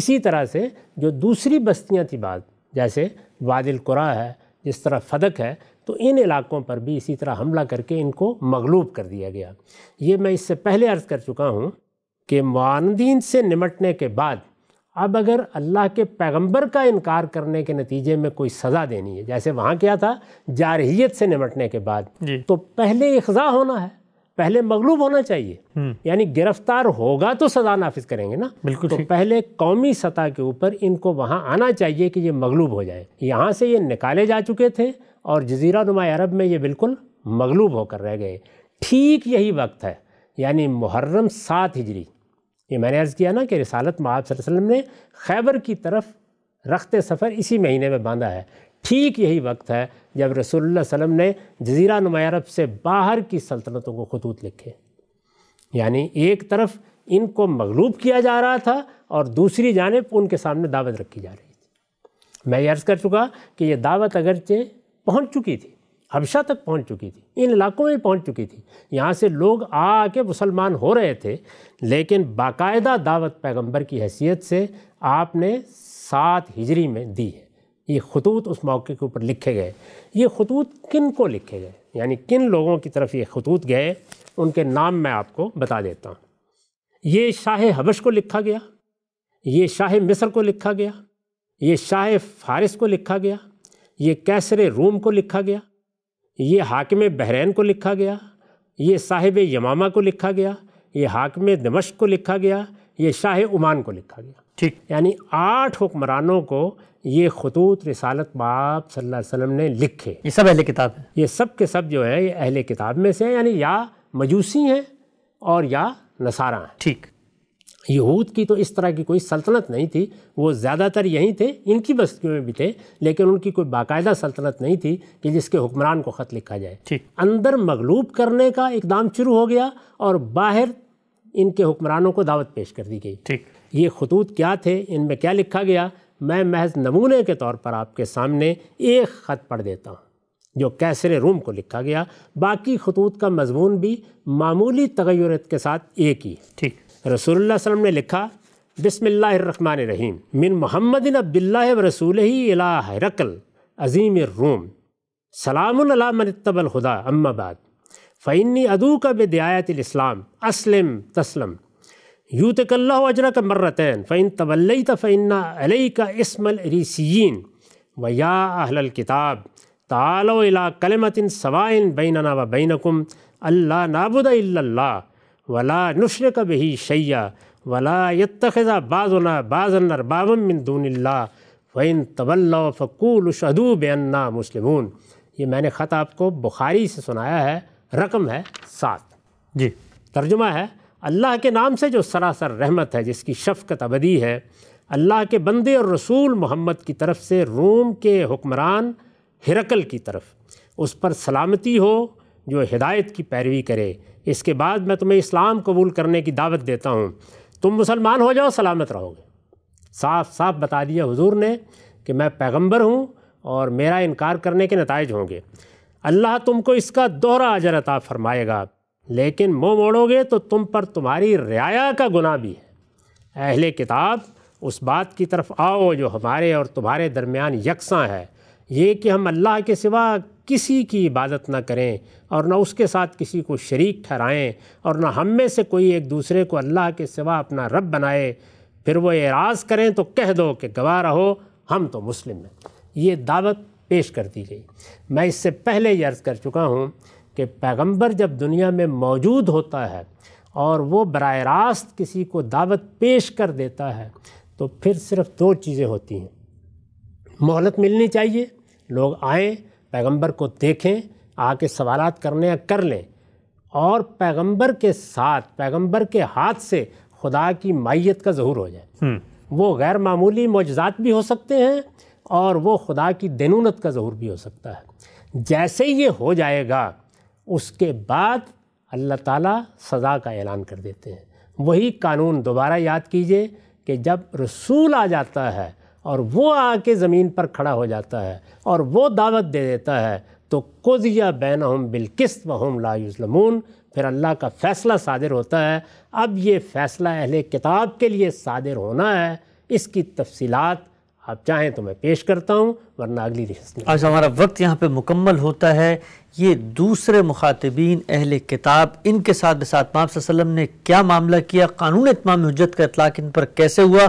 इसी तरह से जो दूसरी बस्तियाँ थी बात जैसे कुरा है जिस तरह फदक है तो इन इलाकों पर भी इसी तरह हमला करके इनको मगलूब कर दिया गया ये मैं इससे पहले अर्ज़ कर चुका हूँ कि मानदीन से निमटने के बाद अब अगर अल्लाह के पैगंबर का इनकार करने के नतीजे में कोई सज़ा देनी है जैसे वहाँ क्या था जारहीत से निमटने के बाद तो पहले इखजा होना है पहले मगलूब होना चाहिए हम्म। यानी गिरफ्तार होगा तो सजा नाफिज करेंगे ना बिल्कुल तो पहले कौमी सतह के ऊपर इनको वहाँ आना चाहिए कि ये मगलूब हो जाए यहाँ से ये निकाले जा चुके थे और जजीरा नुमा अरब में ये बिल्कुल मगलूब होकर रह गए ठीक यही वक्त है यानी मुहर्रम सात हिजरी ये मैंने अर्ज़ किया ना कि रसालत माब वसल्लम ने खैबर की तरफ रखते सफ़र इसी महीने में बांधा है ठीक यही वक्त है जब रसोल्ला वसम ने जजीरा नुमा अरब से बाहर की सल्तनतों को खतूत लिखे यानी एक तरफ इनको मगलूब किया जा रहा था और दूसरी जानब उनके सामने दावत रखी जा रही थी मैं अर्ज़ कर चुका कि ये दावत अगरचे पहुँच चुकी थी हबशा तक पहुंच चुकी थी इन इलाकों में पहुंच चुकी थी यहाँ से लोग आ आके मुसलमान हो रहे थे लेकिन बाकायदा दावत पैगंबर की हैसियत से आपने सात हिजरी में दी है ये खतूत उस मौके के ऊपर लिखे गए ये खतूत किन को लिखे गए यानी किन लोगों की तरफ ये खतूत गए उनके नाम मैं आपको बता देता हूँ ये शाह हबश को लिखा गया ये शाह मिस्र को लिखा गया ये शाह फारिस को लिखा गया ये कैसर रूम को लिखा गया ये हाकिम बहरैन को लिखा गया ये साहिब यमामा को लिखा गया ये हाकिम दमश्क को लिखा गया ये शाह उमान को लिखा गया ठीक यानी आठ हुक्मरानों को ये खतूत रसालत बाप सल्लल्लाहु अलैहि वसल्लम ने लिखे ये सब अहले किताब है ये सब के सब जो है ये अहले किताब में से हैं यानी या मजूसी हैं और या नसारा हैं ठीक यहूद की तो इस तरह की कोई सल्तनत नहीं थी वो ज़्यादातर यहीं थे इनकी बस्तियों में भी थे लेकिन उनकी कोई बाकायदा सल्तनत नहीं थी कि जिसके हुक्मरान को ख़त लिखा जाए अंदर मगलूब करने का इकदाम शुरू हो गया और बाहर इनके हुक्मरानों को दावत पेश कर दी गई ठीक ये खतूत क्या थे इनमें क्या लिखा गया मैं महज नमूने के तौर पर आपके सामने एक ख़त पढ़ देता हूँ जो कैसर रूम को लिखा गया बाकी खतूत का मजमून भी मामूली तगैरत के साथ एक ही ठीक रसूल वसम ने लिखा रहीम मिन महमदिन अब्दुल्ला रसूल ही अला हरकल अजीम रोम सलामतबल खुदा अम्माबाद फ़ैनी अदू का बदायतलाम असलम तस्लम यूत अजर का मर्रतन फ़ैन तवल्लई फ़ैना अलई का इसमल रिसियन व या अहल किताब तालो अला कलमतिन सवाइन बैनना व बैनकुम अल्ला नाबुद वला कब कभी शैया वला यतखा बाज़ना बाज़न बाबम मिन दूनिल्ला फ़ैन तवल्ला फ़कूल शदू बेअन्ना मुस्लिमून ये मैंने ख़त आपको बुखारी से सुनाया है रकम है सात जी तर्जुमा है अल्लाह के नाम से जो सरासर रहमत है जिसकी शफ़क़त अबदी है अल्लाह के बंदे और रसूल मोहम्मद की तरफ से रोम के हुक्मरान हिरकल की तरफ उस पर सलामती हो जो हिदायत की पैरवी करे इसके बाद मैं तुम्हें इस्लाम कबूल करने की दावत देता हूँ तुम मुसलमान हो जाओ सलामत रहोगे साफ साफ बता दिया हुजूर ने कि मैं पैगंबर हूँ और मेरा इनकार करने के नतज होंगे अल्लाह तुमको इसका दोहरा अजर अता फरमाएगा लेकिन मुँह मोड़ोगे तो तुम पर तुम्हारी रियाया का गुना भी है अहले किताब उस बात की तरफ आओ जो हमारे और तुम्हारे दरमियान यकसा है ये कि हम अल्लाह के सिवा किसी की इबादत ना करें और ना उसके साथ किसी को शरीक ठहराएं और ना हम में से कोई एक दूसरे को अल्लाह के सिवा अपना रब बनाए फिर वो एराज़ करें तो कह दो कि गवाह रहो हम तो मुस्लिम हैं ये दावत पेश कर दी गई मैं इससे पहले ये अर्ज़ कर चुका हूँ कि पैगंबर जब दुनिया में मौजूद होता है और वो बर रास्त किसी को दावत पेश कर देता है तो फिर सिर्फ दो चीज़ें होती हैं मोहलत मिलनी चाहिए लोग आएँ पैगंबर को देखें आके सवाल करने या कर लें और पैगंबर के साथ पैगंबर के हाथ से खुदा की माइत का ज़हूर हो जाए हम्म। वो गैर मामूली मौजात भी हो सकते हैं और वो खुदा की दिनूनत का ज़हूर भी हो सकता है जैसे ये हो जाएगा उसके बाद अल्लाह ताला सज़ा का ऐलान कर देते हैं वही कानून दोबारा याद कीजिए कि जब रसूल आ जाता है और वो आके ज़मीन पर खड़ा हो जाता है और वो दावत दे देता है तो कोज़िया बैन हम व हम लाजलमून फिर अल्लाह का फ़ैसला सादिर होता है अब ये फ़ैसला अहल किताब के लिए सादिर होना है इसकी तफसीत आप चाहें तो मैं पेश करता हूँ वरना अगली रिश्त आज हमारा वक्त यहाँ पे मुकम्मल होता है ये दूसरे मुखातबीन अहल किताब इनके साथ बसात माम वसलम ने क्या मामला किया कानून इतमाम हजत का इतलाक इन पर कैसे हुआ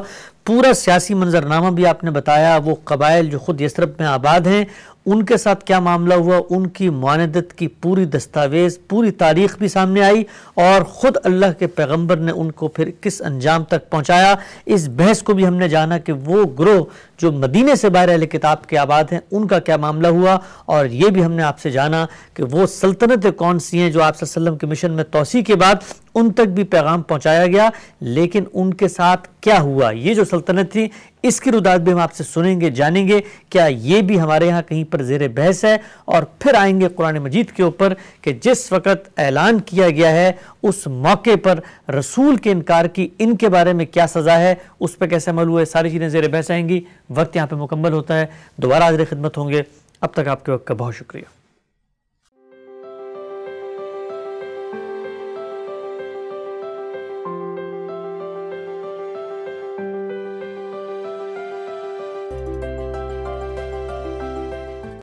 पूरा सियासी मंजरनामा भी आपने बताया वो कबाइल जो ख़ुद यसरब में आबाद हैं उनके साथ क्या मामला हुआ उनकी मानदत की पूरी दस्तावेज़ पूरी तारीख भी सामने आई और ख़ुद अल्लाह के पैगंबर ने उनको फिर किस अंजाम तक पहुंचाया इस बहस को भी हमने जाना कि वो ग्रोह जो मदीने से बाहर अहले किताब के आबाद हैं उनका क्या मामला हुआ और ये भी हमने आपसे जाना कि वो सल्तनतें कौन सी हैं जो आप के मिशन में तोसी के बाद उन तक भी पैगाम पहुंचाया गया लेकिन उनके साथ क्या हुआ ये जो सल्तनत थी इसकी रुदात भी हम आपसे सुनेंगे जानेंगे क्या ये भी हमारे यहाँ कहीं पर जेर बहस है और फिर आएंगे कुरान मजीद के ऊपर कि जिस वक़्त ऐलान किया गया है उस मौके पर रसूल के इनकार की इनके बारे में क्या सज़ा है उस पर कैसे अमल हुआ है सारी चीज़ें जेर बहस आएंगी वक्त यहाँ पर मुकम्मल होता है दोबारा आज खिदमत होंगे अब तक आपके वक्त का बहुत शुक्रिया